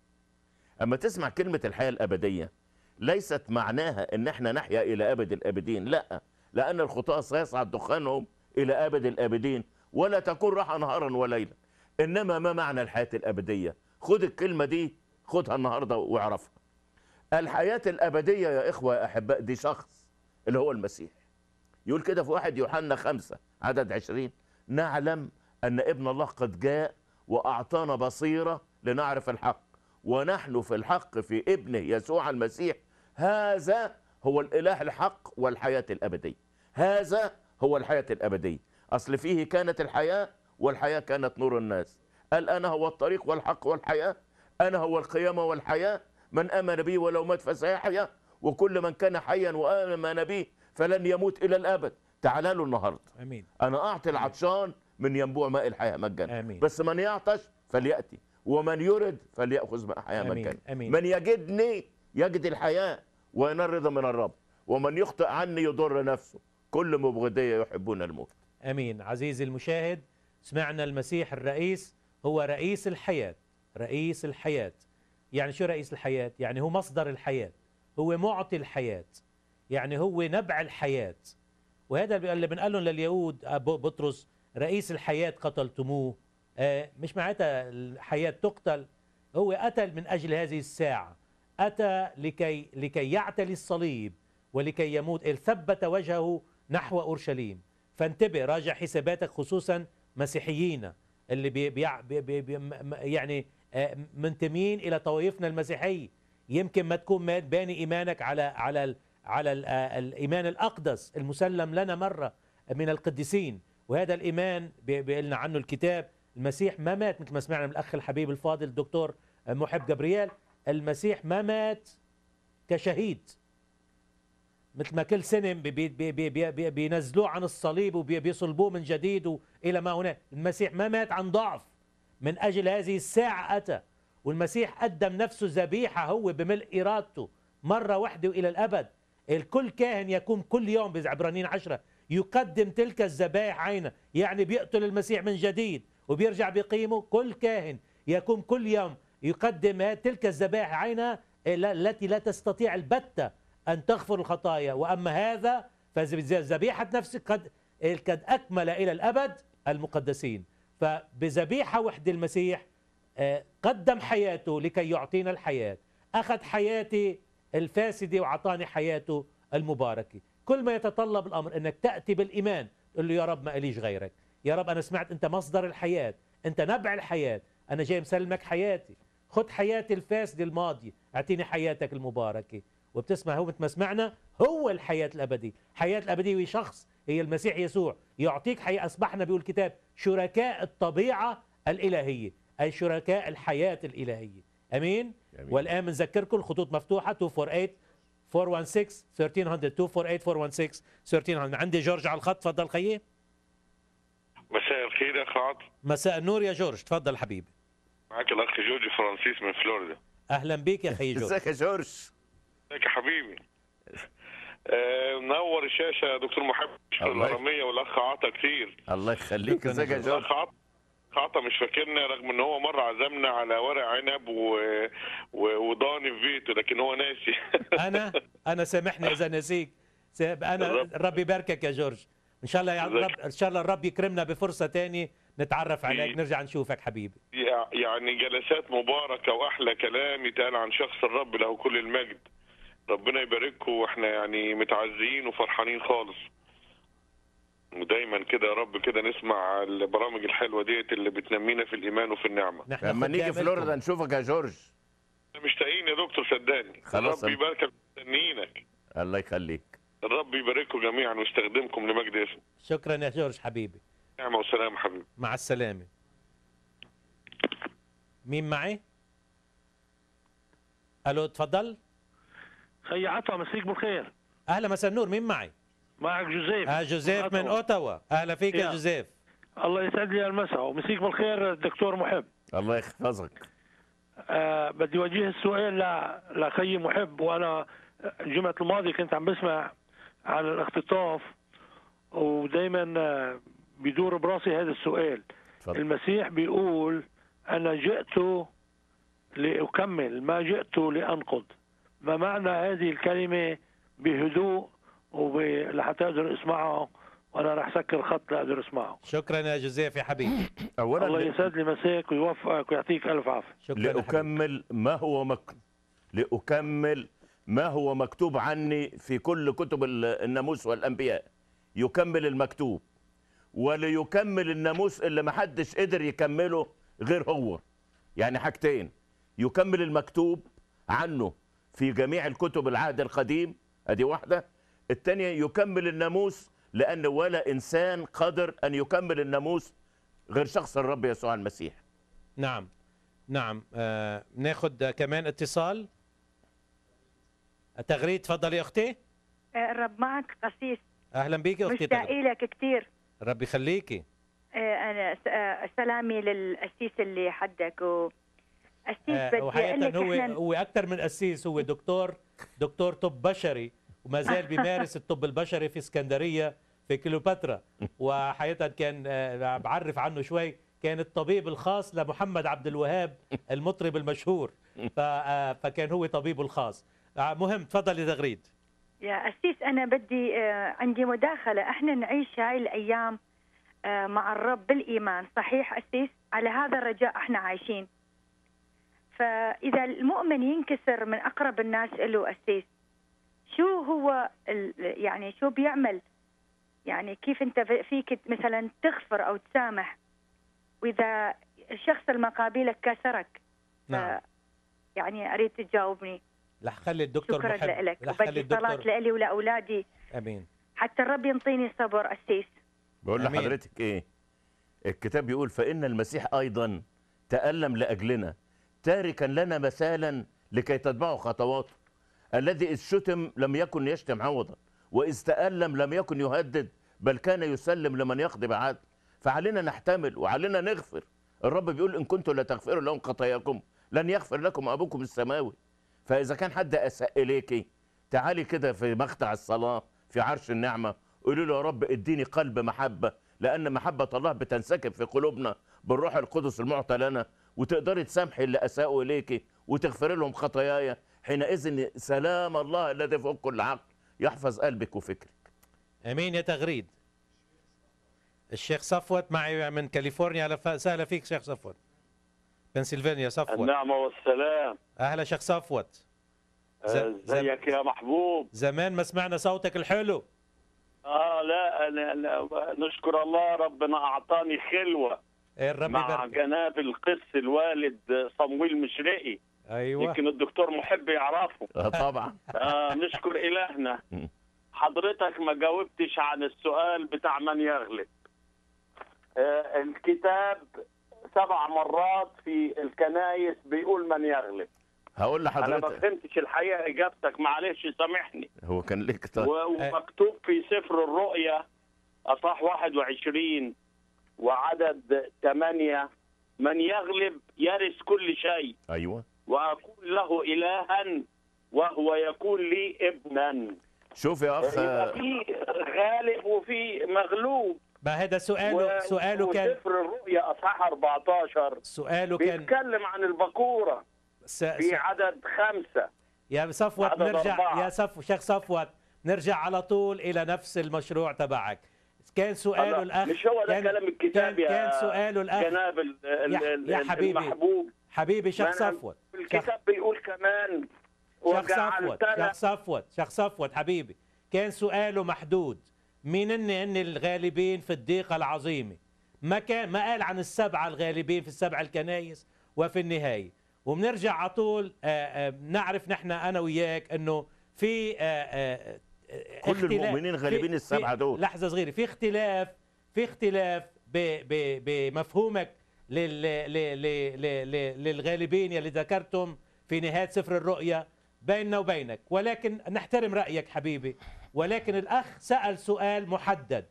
أما تسمع كلمة الحياة الأبدية ليست معناها إن إحنا نحيا إلى أبد الأبدين لأ لأن الخطاة سيصعد دخانهم إلى أبد الأبدين ولا تكون راحة نهارا وليلا إنما ما معنى الحياة الأبدية خد الكلمة دي خدها النهاردة واعرفها الحياة الأبدية يا إخوة يا أحباء دي شخص اللي هو المسيح يقول كده في واحد يوحنا خمسة عدد عشرين نعلم أن ابن الله قد جاء وأعطانا بصيرة لنعرف الحق ونحن في الحق في ابنه يسوع المسيح هذا هو الإله الحق والحياة الأبدية هذا هو الحياة الأبدية أصل فيه كانت الحياة والحياة كانت نور الناس قال أنا هو الطريق والحق والحياة أنا هو القيامة والحياة من آمن بي ولو مات فسيحيا وكل من كان حيا وآمن به فلن يموت إلى الأبد تعال له النهاردة أمين. أنا أعطي العطشان من ينبوع ماء الحياة مجانا بس من يعطش فليأتي ومن يرد فليأخذ ماء حياة مجانا من يجدني يجد الحياة وينال رضا من الرب ومن يخطئ عني يضر نفسه كل مبغضية يحبون الموت أمين عزيزي المشاهد سمعنا المسيح الرئيس هو رئيس الحياة رئيس الحياة يعني شو رئيس الحياة؟ يعني هو مصدر الحياة هو معطي الحياة يعني هو نبع الحياة وهذا اللي بنقال لهم لليهود آه، بطرس رئيس الحياة قتلتموه آه، مش معناتها الحياة تقتل هو قتل من أجل هذه الساعة أتى لكي, لكي يعتلي الصليب ولكي يموت ثبت وجهه نحو أورشليم فانتبه راجع حساباتك خصوصا مسيحيين اللي بي بي بي بي يعني آه، منتمين إلى طوائفنا المسيحية يمكن ما تكون باني إيمانك على على على آه، الإيمان الأقدس المسلم لنا مرة من القديسين وهذا الإيمان بيقلنا عنه الكتاب المسيح ما مات مثل ما سمعنا من الأخ الحبيب الفاضل الدكتور محب جبريال المسيح ما مات كشهيد مثل ما كل سنة بي بي بي بينزلوه عن الصليب وبيصلبوه من جديد إلى ما هناك المسيح ما مات عن ضعف من أجل هذه الساعة أتى والمسيح قدم نفسه ذبيحة هو بملء إرادته مرة واحدة وإلى الأبد الكل كاهن يقوم كل يوم بعبرانيين عشرة يقدم تلك الذبائح عينه يعني بيقتل المسيح من جديد وبيرجع بقيمه كل كاهن يقوم كل يوم يقدم تلك الذبائح عينه التي لا تستطيع البتة أن تغفر الخطايا وأما هذا فذبيحة نفسه قد قد أكمل إلى الأبد المقدسين فبذبيحة وحدة المسيح آه، قدم حياته لكي يعطينا الحياة أخذ حياتي الفاسدة وأعطاني حياته المباركة كل ما يتطلب الأمر أنك تأتي بالإيمان تقول له يا رب ما أليش غيرك يا رب أنا سمعت أنت مصدر الحياة أنت نبع الحياة أنا جاي مسلمك حياتي خد حياتي الفاسدة الماضية اعطيني حياتك المباركة وبتسمع هو مثل ما سمعنا هو الحياة الأبدية الحياة الأبدية هي شخص هي المسيح يسوع يعطيك حياة أصبحنا بيقول الكتاب شركاء الطبيعة الإلهية أي شركاء الحياة الإلهية أمين والان بنذكركم الخطوط مفتوحه 248 416 1300 248 416 1300 عندي جورج على الخط تفضل خيي مساء الخير يا اخ مساء النور يا جورج تفضل حبيبي معك الاخ جورج فرانسيس من فلوريدا اهلا بيك يا خيي جورج ازيك يا جورج ازيك يا حبيبي آه، منور الشاشه يا دكتور محب الهرميه والاخ عطا كثير الله يخليك ازيك يا جورج قعطه مش فاكرنا رغم ان هو مره عزمنا على ورق عنب و... و... وضاني في بيته لكن هو ناسي انا انا سامحني اذا نسيك انا ربي يباركك يا جورج ان شاء الله يعني رب... ان شاء الله الرب يكرمنا بفرصه تاني نتعرف إيه. عليك نرجع نشوفك حبيبي يعني جلسات مباركه واحلى كلام يتقال عن شخص الرب له كل المجد ربنا يبارككم واحنا يعني متعزين وفرحانين خالص ودايما كده يا رب كده نسمع البرامج الحلوه ديت اللي بتنمينا في الايمان وفي النعمه لما نيجي فلوريدا نشوفك يا جورج مشتاقين يا دكتور صدقني خلاص ربي يبارك مستنيينك الله يخليك الرب يبارككم جميعا ويستخدمكم لمجد اسمه شكرا يا جورج حبيبي نعمه وسلام حبيبي مع السلامه مين معي الو اتفضل خي عطا مسيك بالخير اهلا مساء النور مين معي معك جوزيف ها آه، جوزيف من اوتاوا اهلا فيك يا جوزيف الله يسعد لي المساء ومسيك بالخير الدكتور محب الله يحفظك آه بدي وجه السؤال لاخي محب وانا الجمعه الماضيه كنت عم بسمع عن الاختطاف ودائما آه، بيدور براسي هذا السؤال فضل. المسيح بيقول انا جئت لاكمل ما جئت لانقض ما معنى هذه الكلمه بهدوء واللي اقدر اسمعه وانا راح سكر خط لاقدر اسمعه شكرا يا جوزيف يا حبيبي اولا الله يسعد لي مساك ويوفقك ويعطيك الف عافيه شكرا لاكمل ما هو مك... لاكمل ما هو مكتوب عني في كل كتب الناموس والانبياء يكمل المكتوب وليكمل الناموس اللي ما حدش قدر يكمله غير هو يعني حاجتين يكمل المكتوب عنه في جميع الكتب العهد القديم ادي واحده الثانية يكمل الناموس لأن ولا إنسان قادر أن يكمل الناموس غير شخص الرب يسوع المسيح نعم نعم آه ناخد كمان اتصال تغريد تفضلي يا اختي آه، الرب معك قسيس اهلا بيك يا اختي مشتاقي لك كثير الرب يخليكي آه، انا آه، سلامي للقسيس اللي حدك و قسيس بدي اقول لك هو هو اكثر من قسيس هو دكتور دكتور طب بشري وما زال بيمارس الطب البشري في اسكندريه في كليوباترا وحقيقه كان آه، بعرف عنه شوي كان الطبيب الخاص لمحمد عبد الوهاب المطرب المشهور آه، فكان هو طبيبه الخاص آه، مهم تفضل تغريد يا أسيس أنا بدي عندي مداخلة إحنا نعيش هاي الأيام مع الرب بالإيمان صحيح أسيس على هذا الرجاء إحنا عايشين فإذا المؤمن ينكسر من أقرب الناس له أسيس شو هو يعني شو بيعمل يعني كيف انت فيك مثلا تغفر او تسامح واذا الشخص المقابلك كسرك نعم يعني اريد تجاوبني رح خلي الدكتور شكرا محب... لك وبدي الدكتور صلاة لإلي ولاولادي امين حتى الرب ينطيني صبر اسيس بقول لحضرتك ايه الكتاب بيقول فان المسيح ايضا تالم لاجلنا تاركا لنا مثالا لكي تتبعوا خطواته الذي إذ شتم لم يكن يشتم عوضا وإذ تألم لم يكن يهدد بل كان يسلم لمن يقضي بعدل فعلينا نحتمل وعلينا نغفر الرب بيقول إن كنتم لا تغفروا لهم خطاياكم لن يغفر لكم أبوكم السماوي فإذا كان حد أساء إليكي تعالي كده في مقطع الصلاة في عرش النعمة قولي له يا رب اديني قلب محبة لأن محبة الله بتنسكب في قلوبنا بالروح القدس المعطى لنا وتقدري تسامحي اللي أساءوا إليكي وتغفري لهم خطاياي حينئذ سلام الله الذي فوق كل عقل يحفظ قلبك وفكرك امين يا تغريد الشيخ صفوت معي من كاليفورنيا اهلا وسهلا فيك شيخ صفوت بنسلفانيا صفوت النعمه والسلام اهلا شيخ صفوت آه، ازيك يا محبوب زمان ما سمعنا صوتك الحلو اه لا أنا, أنا نشكر الله ربنا اعطاني خلوه إيه، الرب مع جناب القس الوالد صمويل مشرقي ايوه يمكن الدكتور محب يعرفه آه، طبعا آه نشكر الهنا حضرتك ما جاوبتش عن السؤال بتاع من يغلب آه الكتاب سبع مرات في الكنايس بيقول من يغلب هقول لحضرتك انا ما فهمتش الحقيقه اجابتك معلش سامحني هو كان ليه كتاب ومكتوب في سفر الرؤيا اصح 21 وعدد 8 من يغلب يرث كل شيء ايوه واقول له الها وهو يكون لي ابنا شوف يا اخ في غالب وفي مغلوب ما هذا سؤاله سؤاله كان سفر الرؤيا اصحاح 14 سؤاله كان بيتكلم عن البكوره س... في عدد خمسة يا صفوت نرجع أربعة. يا صفو شيخ صفوت نرجع على طول الى نفس المشروع تبعك كان سؤاله الاخ مش هو ده كلام الكتاب كان, يا كان سؤاله الاخ جناب ال... يا... ال... يا حبيبي المحبوب حبيبي شخص افوت الكتاب بيقول كمان شخص افوت شخص افوت شخص افوت حبيبي كان سؤاله محدود مين إن, إن الغالبين في الضيقة العظيمة ما كان ما قال عن السبعة الغالبين في السبع الكنايس وفي النهاية وبنرجع على طول آه، آه، نعرف نحن أنا وياك إنه في آه، كل المؤمنين غالبين السبعة دول لحظة صغيرة في اختلاف في اختلاف بمفهومك للغالبين يلي ذكرتم في نهايه سفر الرؤيا بيننا وبينك ولكن نحترم رايك حبيبي ولكن الاخ سال سؤال محدد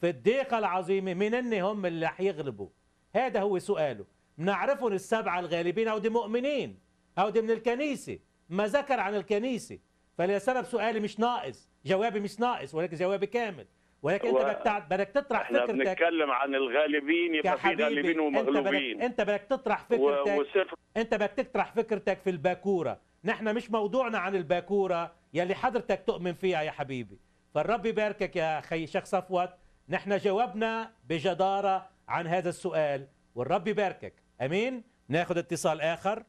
في الضيقه العظيمه منن هم اللي حيغلبوا هذا هو سؤاله بنعرفهم السبعه الغالبين او دي مؤمنين او دي من الكنيسه ما ذكر عن الكنيسه فالسبب سؤالي مش ناقص جوابي مش ناقص ولكن جوابي كامل ولكن انت بدك بدك تطرح فكرتك احنا بنتكلم عن الغالبين يبقى في غالبين ومغلوبين انت بدك تطرح فكرتك انت بدك تطرح فكرتك في الباكوره نحن مش موضوعنا عن الباكوره يلي حضرتك تؤمن فيها يا حبيبي فالرب يباركك يا اخي شيخ صفوت نحن جاوبنا بجداره عن هذا السؤال والرب يباركك امين ناخذ اتصال اخر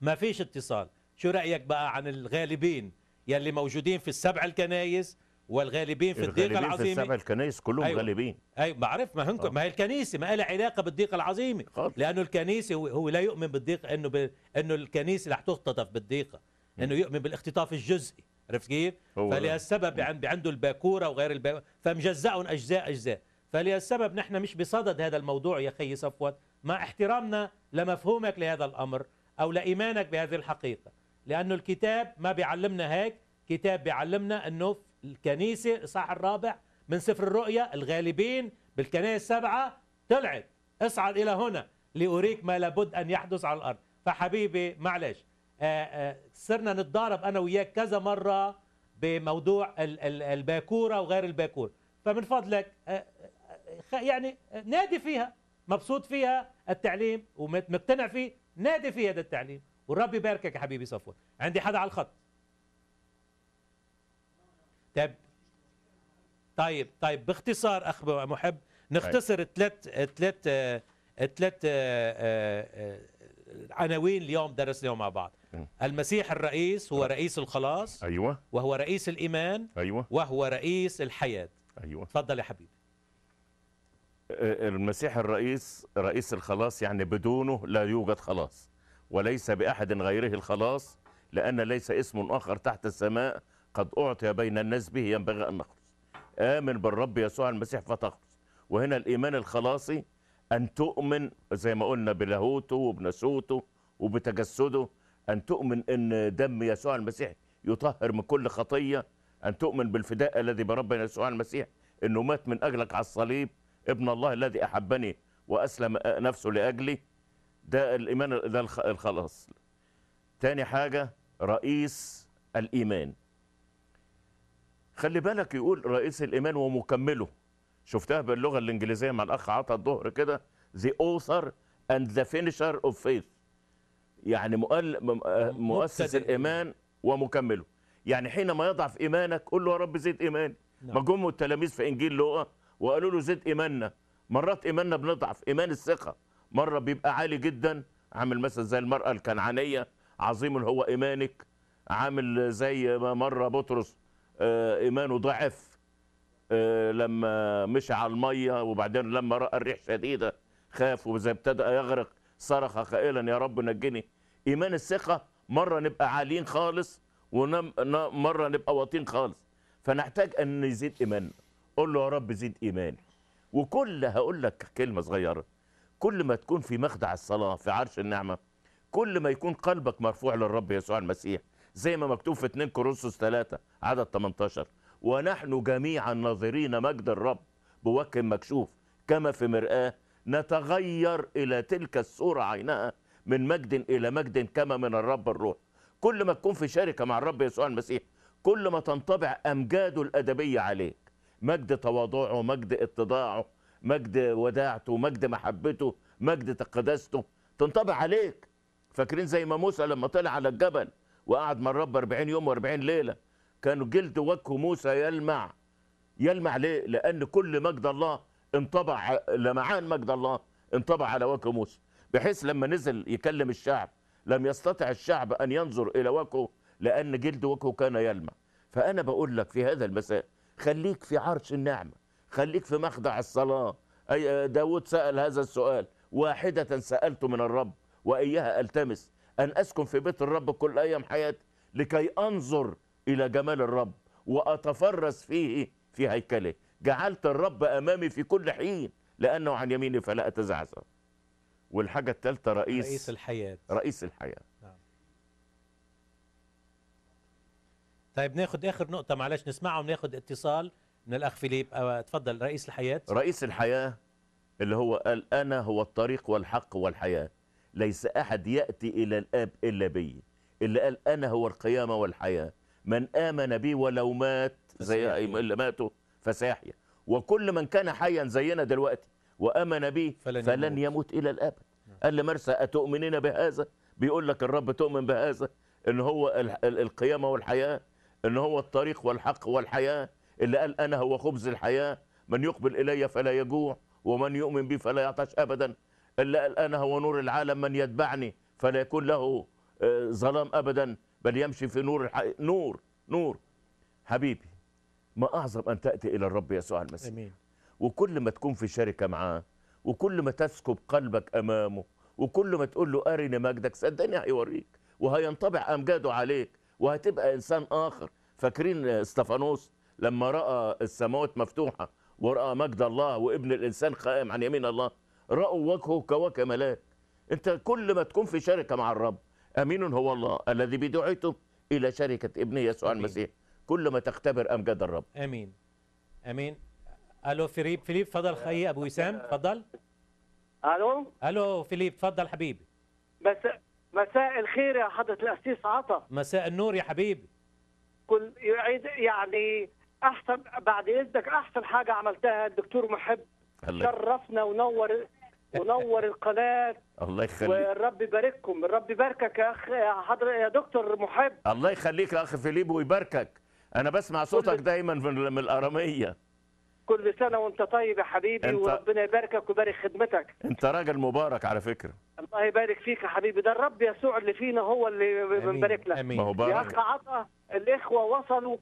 ما فيش اتصال شو رايك بقى عن الغالبين يلي موجودين في السبع الكنايس والغالبين في الضيق الضيقه العظيمه في السبع الكنايس كلهم أيوة. غالبين ايوه ما ما هنك... آه. ما هي الكنيسه ما لها علاقه بالضيقه العظيمه لانه الكنيسه هو, هو لا يؤمن بالضيقه انه ب... انه الكنيسه رح تختطف بالضيقه انه يؤمن بالاختطاف الجزئي عرفت كيف؟ فلهالسبب عند... عنده الباكوره وغير الباكوره فمجزعهم اجزاء اجزاء فلهالسبب نحن مش بصدد هذا الموضوع يا خيي صفوت مع احترامنا لمفهومك لهذا الامر او لايمانك بهذه الحقيقه لأنه الكتاب ما بيعلمنا هيك كتاب بيعلمنا أنه الكنيسة الإصحاح الرابع من سفر الرؤيا الغالبين بالكنائس السبعة طلعت اصعد إلى هنا لأريك ما لابد أن يحدث على الأرض فحبيبي معلش آه، آه، صرنا نتضارب أنا وياك كذا مرة بموضوع الباكورة وغير الباكورة فمن فضلك آه، يعني نادي فيها مبسوط فيها التعليم ومقتنع فيه نادي فيها هذا التعليم والرب يباركك يا حبيبي صفوان عندي حدا على الخط طيب طيب طيب باختصار اخ محب نختصر طيب. ثلاث ثلاث آه، ثلاث آه، آه، عناوين اليوم درسناهم مع بعض المسيح الرئيس هو طيب. رئيس الخلاص ايوه وهو رئيس الايمان ايوه وهو رئيس الحياه ايوه تفضل يا حبيبي المسيح الرئيس رئيس الخلاص يعني بدونه لا يوجد خلاص وليس بأحد غيره الخلاص لأن ليس اسم آخر تحت السماء قد أعطي بين الناس به ينبغي أن نخلص آمن بالرب يسوع المسيح فتخلص وهنا الإيمان الخلاصي أن تؤمن زي ما قلنا بلاهوته وبنسوته وبتجسده أن تؤمن أن دم يسوع المسيح يطهر من كل خطية أن تؤمن بالفداء الذي بربنا يسوع المسيح أنه مات من أجلك على الصليب ابن الله الذي أحبني وأسلم نفسه لأجلي ده الإيمان ده الخلاص تاني حاجة رئيس الإيمان خلي بالك يقول رئيس الإيمان ومكمله شفتها باللغة الإنجليزية مع الأخ عطا الظهر كده the author and the finisher of faith يعني آه، مؤسس الإيمان ومكمله يعني حينما يضعف إيمانك قل له يا رب زد إيماني نعم. ما جم التلاميذ في إنجيل لوقا وقالوا له زد إيماننا مرات إيماننا بنضعف إيمان الثقة مرة بيبقى عالي جدا عامل مثلا زي المرأة الكنعانية عظيم هو إيمانك عامل زي ما مرة بطرس آه، إيمانه ضعف آه، لما مشي على المية وبعدين لما رأى الريح شديدة خاف وإذا ابتدأ يغرق صرخ قائلا يا رب نجني إيمان الثقة مرة نبقى عاليين خالص ومرة نبقى واطين خالص فنحتاج أن نزيد إيماننا قول له يا رب زيد إيماني وكل هقول لك كلمة صغيرة كل ما تكون في مخدع الصلاة في عرش النعمة كل ما يكون قلبك مرفوع للرب يسوع المسيح زي ما مكتوب في 2 كورنثوس 3 عدد 18 ونحن جميعا ناظرين مجد الرب بوجه مكشوف كما في مرآة نتغير إلى تلك الصورة عينها من مجد إلى مجد كما من الرب الروح كل ما تكون في شركة مع الرب يسوع المسيح كل ما تنطبع أمجاده الأدبية عليك مجد تواضعه مجد اتضاعه مجد وداعته مجد محبته مجد تقدسته تنطبع عليك فاكرين زي ما موسى لما طلع على الجبل وقعد مع الرب 40 يوم و40 ليله كانوا جلد وجه موسى يلمع يلمع ليه لان كل مجد الله انطبع لمعان مجد الله انطبع على وجه موسى بحيث لما نزل يكلم الشعب لم يستطع الشعب ان ينظر الى وجهه لان جلد وجهه كان يلمع فانا بقول لك في هذا المساء خليك في عرش النعمه خليك في مخدع الصلاة أي آه، داود سأل هذا السؤال واحدة سألت من الرب وإياها ألتمس أن أسكن في بيت الرب كل أيام حياتي لكي أنظر إلى جمال الرب وأتفرس فيه في هيكله جعلت الرب أمامي في كل حين لأنه عن يميني فلا أتزعزع والحاجة الثالثة رئيس رئيس الحياة رئيس الحياة نعم. طيب ناخد آخر نقطة معلش نسمعه وناخد اتصال من الاخ فيليب اتفضل رئيس الحياه رئيس الحياه اللي هو قال انا هو الطريق والحق والحياه ليس احد ياتي الى الاب الا بي اللي قال انا هو القيامه والحياه من امن بي ولو مات زي اللي ماتوا فسيحيا وكل من كان حيا زينا دلوقتي وامن بي فلن, فلن يموت. يموت الى الابد قال لمرسى اتؤمنين بهذا بيقول لك الرب تؤمن بهذا ان هو القيامه والحياه ان هو الطريق والحق والحياه اللي قال أنا هو خبز الحياة من يقبل إلي فلا يجوع ومن يؤمن بي فلا يعطش أبدا اللي قال أنا هو نور العالم من يتبعني فلا يكون له آه، ظلام أبدا بل يمشي في نور الحقيقة. نور نور حبيبي ما أعظم أن تأتي إلى الرب يسوع المسيح أمين. وكل ما تكون في شركة معاه وكل ما تسكب قلبك أمامه وكل ما تقول له أرني مجدك صدقني هيوريك وهينطبع أمجاده عليك وهتبقى إنسان آخر فاكرين استفانوس آه، لما راى السماوات مفتوحه وراى مجد الله وابن الانسان قائم عن يمين الله راوا وجهه كوكب ملاك انت كل ما تكون في شركه مع الرب امين هو الله الذي بدعيته الى شركه ابنه يسوع أمين. المسيح كل ما تختبر امجاد الرب امين امين الو فيليب فيليب تفضل خي ابو وسام تفضل الو الو فيليب تفضل حبيبي مساء مساء الخير يا حضره القسيس عطا مساء النور يا حبيبي كل يعيد يعني احسن بعد اذنك احسن حاجه عملتها الدكتور محب الله. شرفنا ونور ونور القناه الله يخليك والرب يبارككم الرب يباركك يا اخ حضر يا دكتور محب الله يخليك يا اخ فيليب ويباركك انا بسمع صوتك كل... دايما من الاراميه كل سنه وانت طيب يا حبيبي انت... وربنا يباركك ويبارك خدمتك انت راجل مبارك على فكره الله يبارك فيك يا حبيبي ده الرب يسوع اللي فينا هو اللي بنبارك لك ما هو بارك. يا اخ عطا الاخوه وصلوا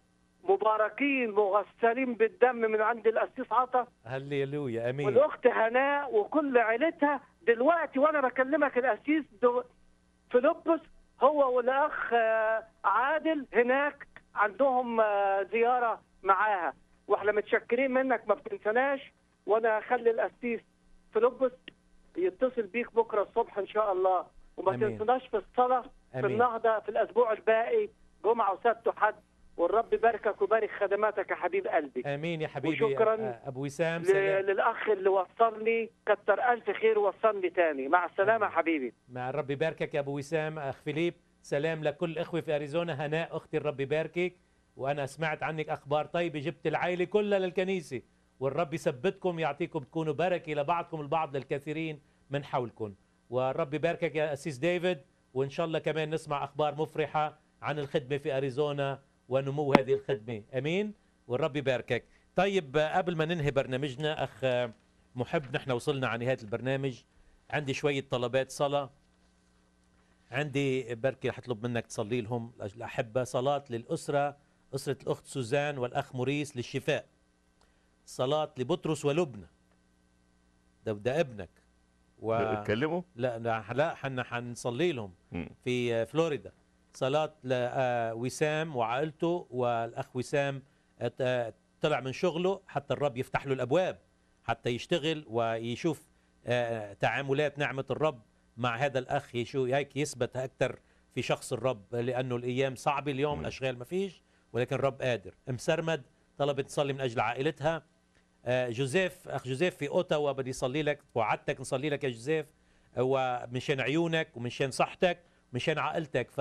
مباركين مغسلين بالدم من عند القسيس عطا هللويا امين والاخت هناء وكل عيلتها دلوقتي وانا بكلمك القسيس فيلبس هو والاخ آه، عادل هناك عندهم آه، زياره معاها واحنا متشكرين منك ما بتنسناش وانا اخلي القسيس فيلبس يتصل بيك بكره الصبح ان شاء الله وما تنسناش في الصلاه في النهضه في الاسبوع الباقي جمعه وسبت وحد والرب يباركك ويبارك خدماتك يا حبيب قلبي امين يا حبيبي وشكرا آه، ابو وسام سلام. للاخ اللي وصلني كتر الف خير وصلني تاني مع السلامه يا حبيبي مع الرب يباركك يا ابو وسام اخ فيليب سلام لكل اخوي في اريزونا هناء اختي الرب يباركك وانا سمعت عنك اخبار طيبه جبت العائله كلها للكنيسه والرب يثبتكم يعطيكم تكونوا بركه لبعضكم البعض للكثيرين من حولكم والرب يباركك يا اسيس ديفيد وان شاء الله كمان نسمع اخبار مفرحه عن الخدمه في اريزونا ونمو هذه الخدمه امين والرب يباركك طيب آه، قبل ما ننهي برنامجنا اخ آه، محب نحن وصلنا على نهايه البرنامج عندي شويه طلبات صلاه عندي بركي حطلب منك تصلي لهم الاحبه صلاه للاسره اسره الاخت سوزان والاخ موريس للشفاء صلاه لبطرس ولبنى ده ده ابنك و... اتكلموا لا لا حنصلي لهم في آه، فلوريدا صلاة لوسام آه، وعائلته والأخ وسام آه، طلع من شغله حتى الرب يفتح له الأبواب حتى يشتغل ويشوف آه، تعاملات نعمة الرب مع هذا الأخ يشو هيك يثبت أكثر في شخص الرب لأنه الأيام صعبة اليوم الأشغال ما فيش ولكن الرب قادر أم سرمد طلبت تصلي من أجل عائلتها جوزيف أخ جوزيف في أوتاوا بدي يصلي لك وعدتك نصلي لك يا جوزيف ومنشان عيونك ومنشان صحتك ومشان عائلتك ف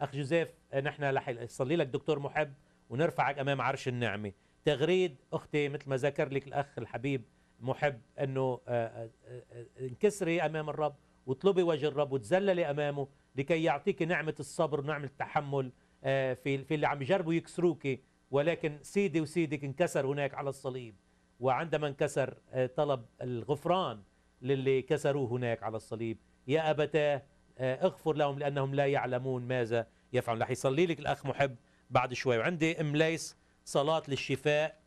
اخ جوزيف نحن رح يصلي لك دكتور محب ونرفعك امام عرش النعمه تغريد اختي مثل ما ذكر لك الاخ الحبيب محب انه آه، آه، آه، انكسري امام الرب واطلبي وجه الرب وتذللي امامه لكي يعطيك نعمه الصبر ونعمه التحمل في في اللي عم يجربوا يكسروك ولكن سيدي وسيدك انكسر هناك على الصليب وعندما انكسر طلب الغفران للي كسروه هناك على الصليب يا ابتاه آه، اغفر لهم لانهم لا يعلمون ماذا يفعلون رح يصلي لك الاخ محب بعد شوي وعندي ام ليس صلاه للشفاء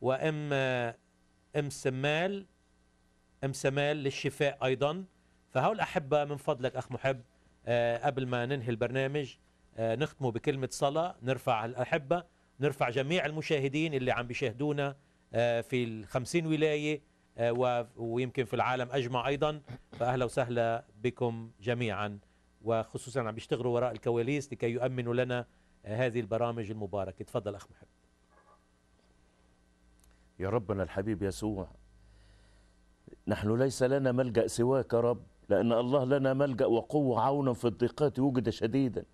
وام آه، ام سمال ام سمال للشفاء ايضا فهول الاحبه من فضلك اخ محب آه، قبل ما ننهي البرنامج نختمه بكلمه صلاه نرفع الاحبه نرفع جميع المشاهدين اللي عم بيشاهدونا في الخمسين ولايه آه، ويمكن في العالم اجمع ايضا فاهلا وسهلا بكم جميعا وخصوصا عم بيشتغلوا وراء الكواليس لكي يؤمنوا لنا آه، هذه البرامج المباركه تفضل اخ محب يا ربنا الحبيب يسوع نحن ليس لنا ملجا سواك يا رب لان الله لنا ملجا وقوه عونا في الضيقات يوجد شديدا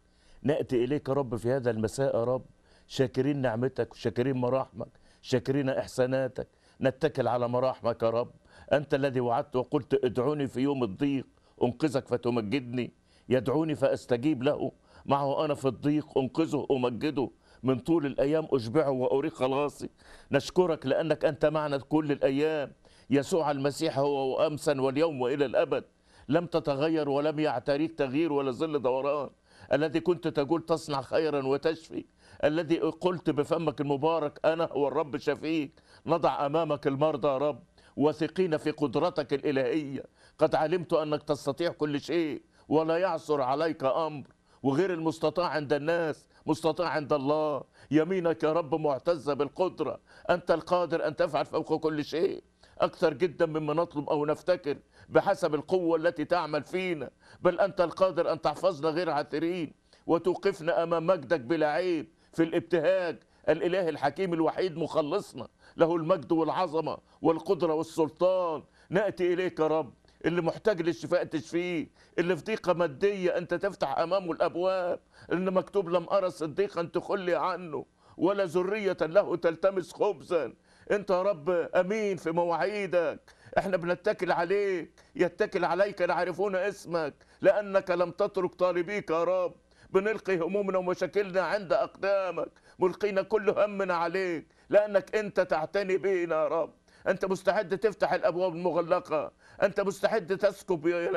ناتي اليك يا رب في هذا المساء يا رب شاكرين نعمتك وشاكرين مراحمك شاكرين احساناتك نتكل على مراحمك يا رب أنت الذي وعدت وقلت ادعوني في يوم الضيق أنقذك فتمجدني يدعوني فأستجيب له معه أنا في الضيق أنقذه أمجده من طول الأيام أشبعه وأريق خلاصي نشكرك لأنك أنت معنا كل الأيام يسوع المسيح هو وأمسا واليوم وإلى الأبد لم تتغير ولم يعتريك تغيير ولا ظل دوران الذي كنت تقول تصنع خيرا وتشفي الذي قلت بفمك المبارك أنا هو الرب شفيك نضع أمامك المرضى يا رب واثقين في قدرتك الإلهية قد علمت أنك تستطيع كل شيء ولا يعثر عليك أمر وغير المستطاع عند الناس مستطاع عند الله يمينك يا رب معتزة بالقدرة أنت القادر أن تفعل فوق كل شيء أكثر جدا مما نطلب أو نفتكر بحسب القوة التي تعمل فينا بل أنت القادر أن تحفظنا غير عاثرين وتوقفنا أمام مجدك بلا عيب في الابتهاج الاله الحكيم الوحيد مخلصنا له المجد والعظمه والقدره والسلطان ناتي اليك يا رب اللي محتاج للشفاء تشفيه اللي في ضيقة مادية أنت تفتح أمامه الأبواب ان مكتوب لم أرى صديقا تخلي عنه ولا ذرية له تلتمس خبزا أنت يا رب أمين في مواعيدك احنا بنتكل عليك يتكل عليك العارفون اسمك لأنك لم تترك طالبيك يا رب بنلقي همومنا ومشاكلنا عند أقدامك ملقينا كل همنا عليك لأنك أنت تعتني بينا يا رب أنت مستعد تفتح الأبواب المغلقة أنت مستعد تسكب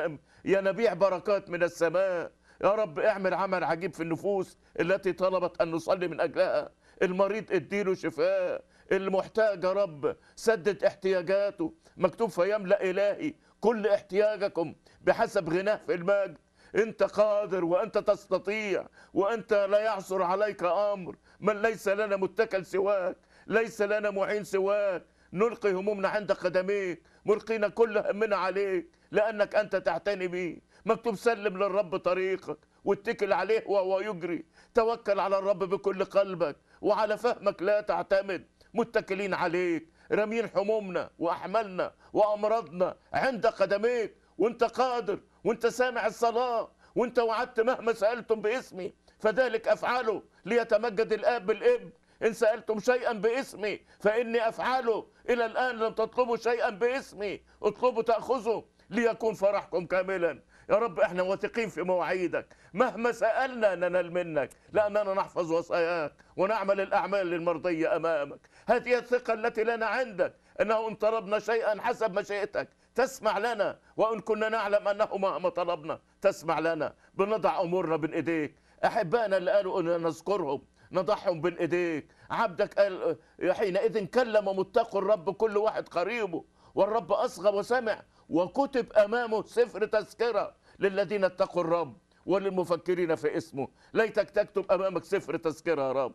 ينابيع بركات من السماء يا رب اعمل عمل عجيب في النفوس التي طلبت أن نصلي من أجلها المريض اديله شفاء المحتاج يا رب سدد احتياجاته مكتوب فيملأ إلهي كل احتياجكم بحسب غناه في المجد انت قادر وانت تستطيع وانت لا يعثر عليك امر من ليس لنا متكل سواك ليس لنا معين سواك نلقي همومنا عند قدميك ملقينا كل همنا عليك لانك انت تعتني به مكتوب سلم للرب طريقك واتكل عليه وهو يجري توكل على الرب بكل قلبك وعلى فهمك لا تعتمد متكلين عليك رمين حمومنا واحمالنا وامراضنا عند قدميك وانت قادر وانت سامع الصلاة وانت وعدت مهما سألتم باسمي فذلك أفعله ليتمجد الآب بالابن إن سألتم شيئا باسمي فإني أفعله إلى الآن لم تطلبوا شيئا باسمي اطلبوا تأخذوا ليكون فرحكم كاملا يا رب احنا واثقين في مواعيدك مهما سألنا ننال منك لأننا نحفظ وصاياك ونعمل الأعمال المرضية أمامك هذه الثقة التي لنا عندك أنه إن طلبنا شيئا حسب مشيئتك تسمع لنا وإن كنا نعلم أنه ما طلبنا تسمع لنا بنضع أمورنا بين إيديك أحبائنا اللي قالوا أن نذكرهم نضعهم بين إيديك عبدك قال آه، حينئذ كلم متقوا الرب كل واحد قريبه والرب أصغى وسمع وكتب أمامه سفر تذكرة للذين اتقوا الرب وللمفكرين في اسمه ليتك تكتب أمامك سفر تذكرة يا رب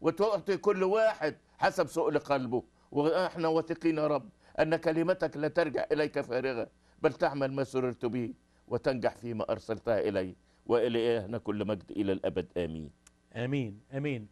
وتعطي كل واحد حسب سؤل قلبه واحنا واثقين يا رب أن كلمتك لا ترجع إليك فارغة بل تعمل ما سررت به وتنجح فيما أرسلتها إلي إلهنا كل مجد إلى الأبد آمين آمين آمين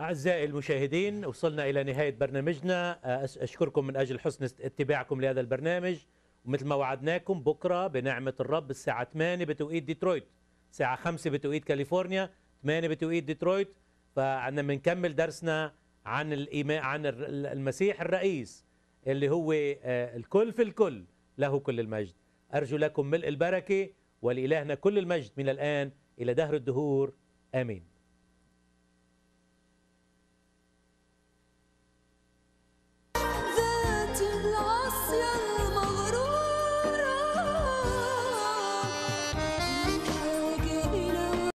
أعزائي المشاهدين وصلنا إلى نهاية برنامجنا أشكركم من أجل حسن اتباعكم لهذا البرنامج ومثل ما وعدناكم بكرة بنعمة الرب الساعة 8 بتوقيت ديترويت الساعة 5 بتوقيت كاليفورنيا 8 بتوقيت ديترويت فعنا بنكمل درسنا عن الإيمان عن المسيح الرئيس اللي هو آه، الكل في الكل له كل المجد أرجو لكم ملء البركة ولإلهنا كل المجد من الآن إلى دهر الدهور آمين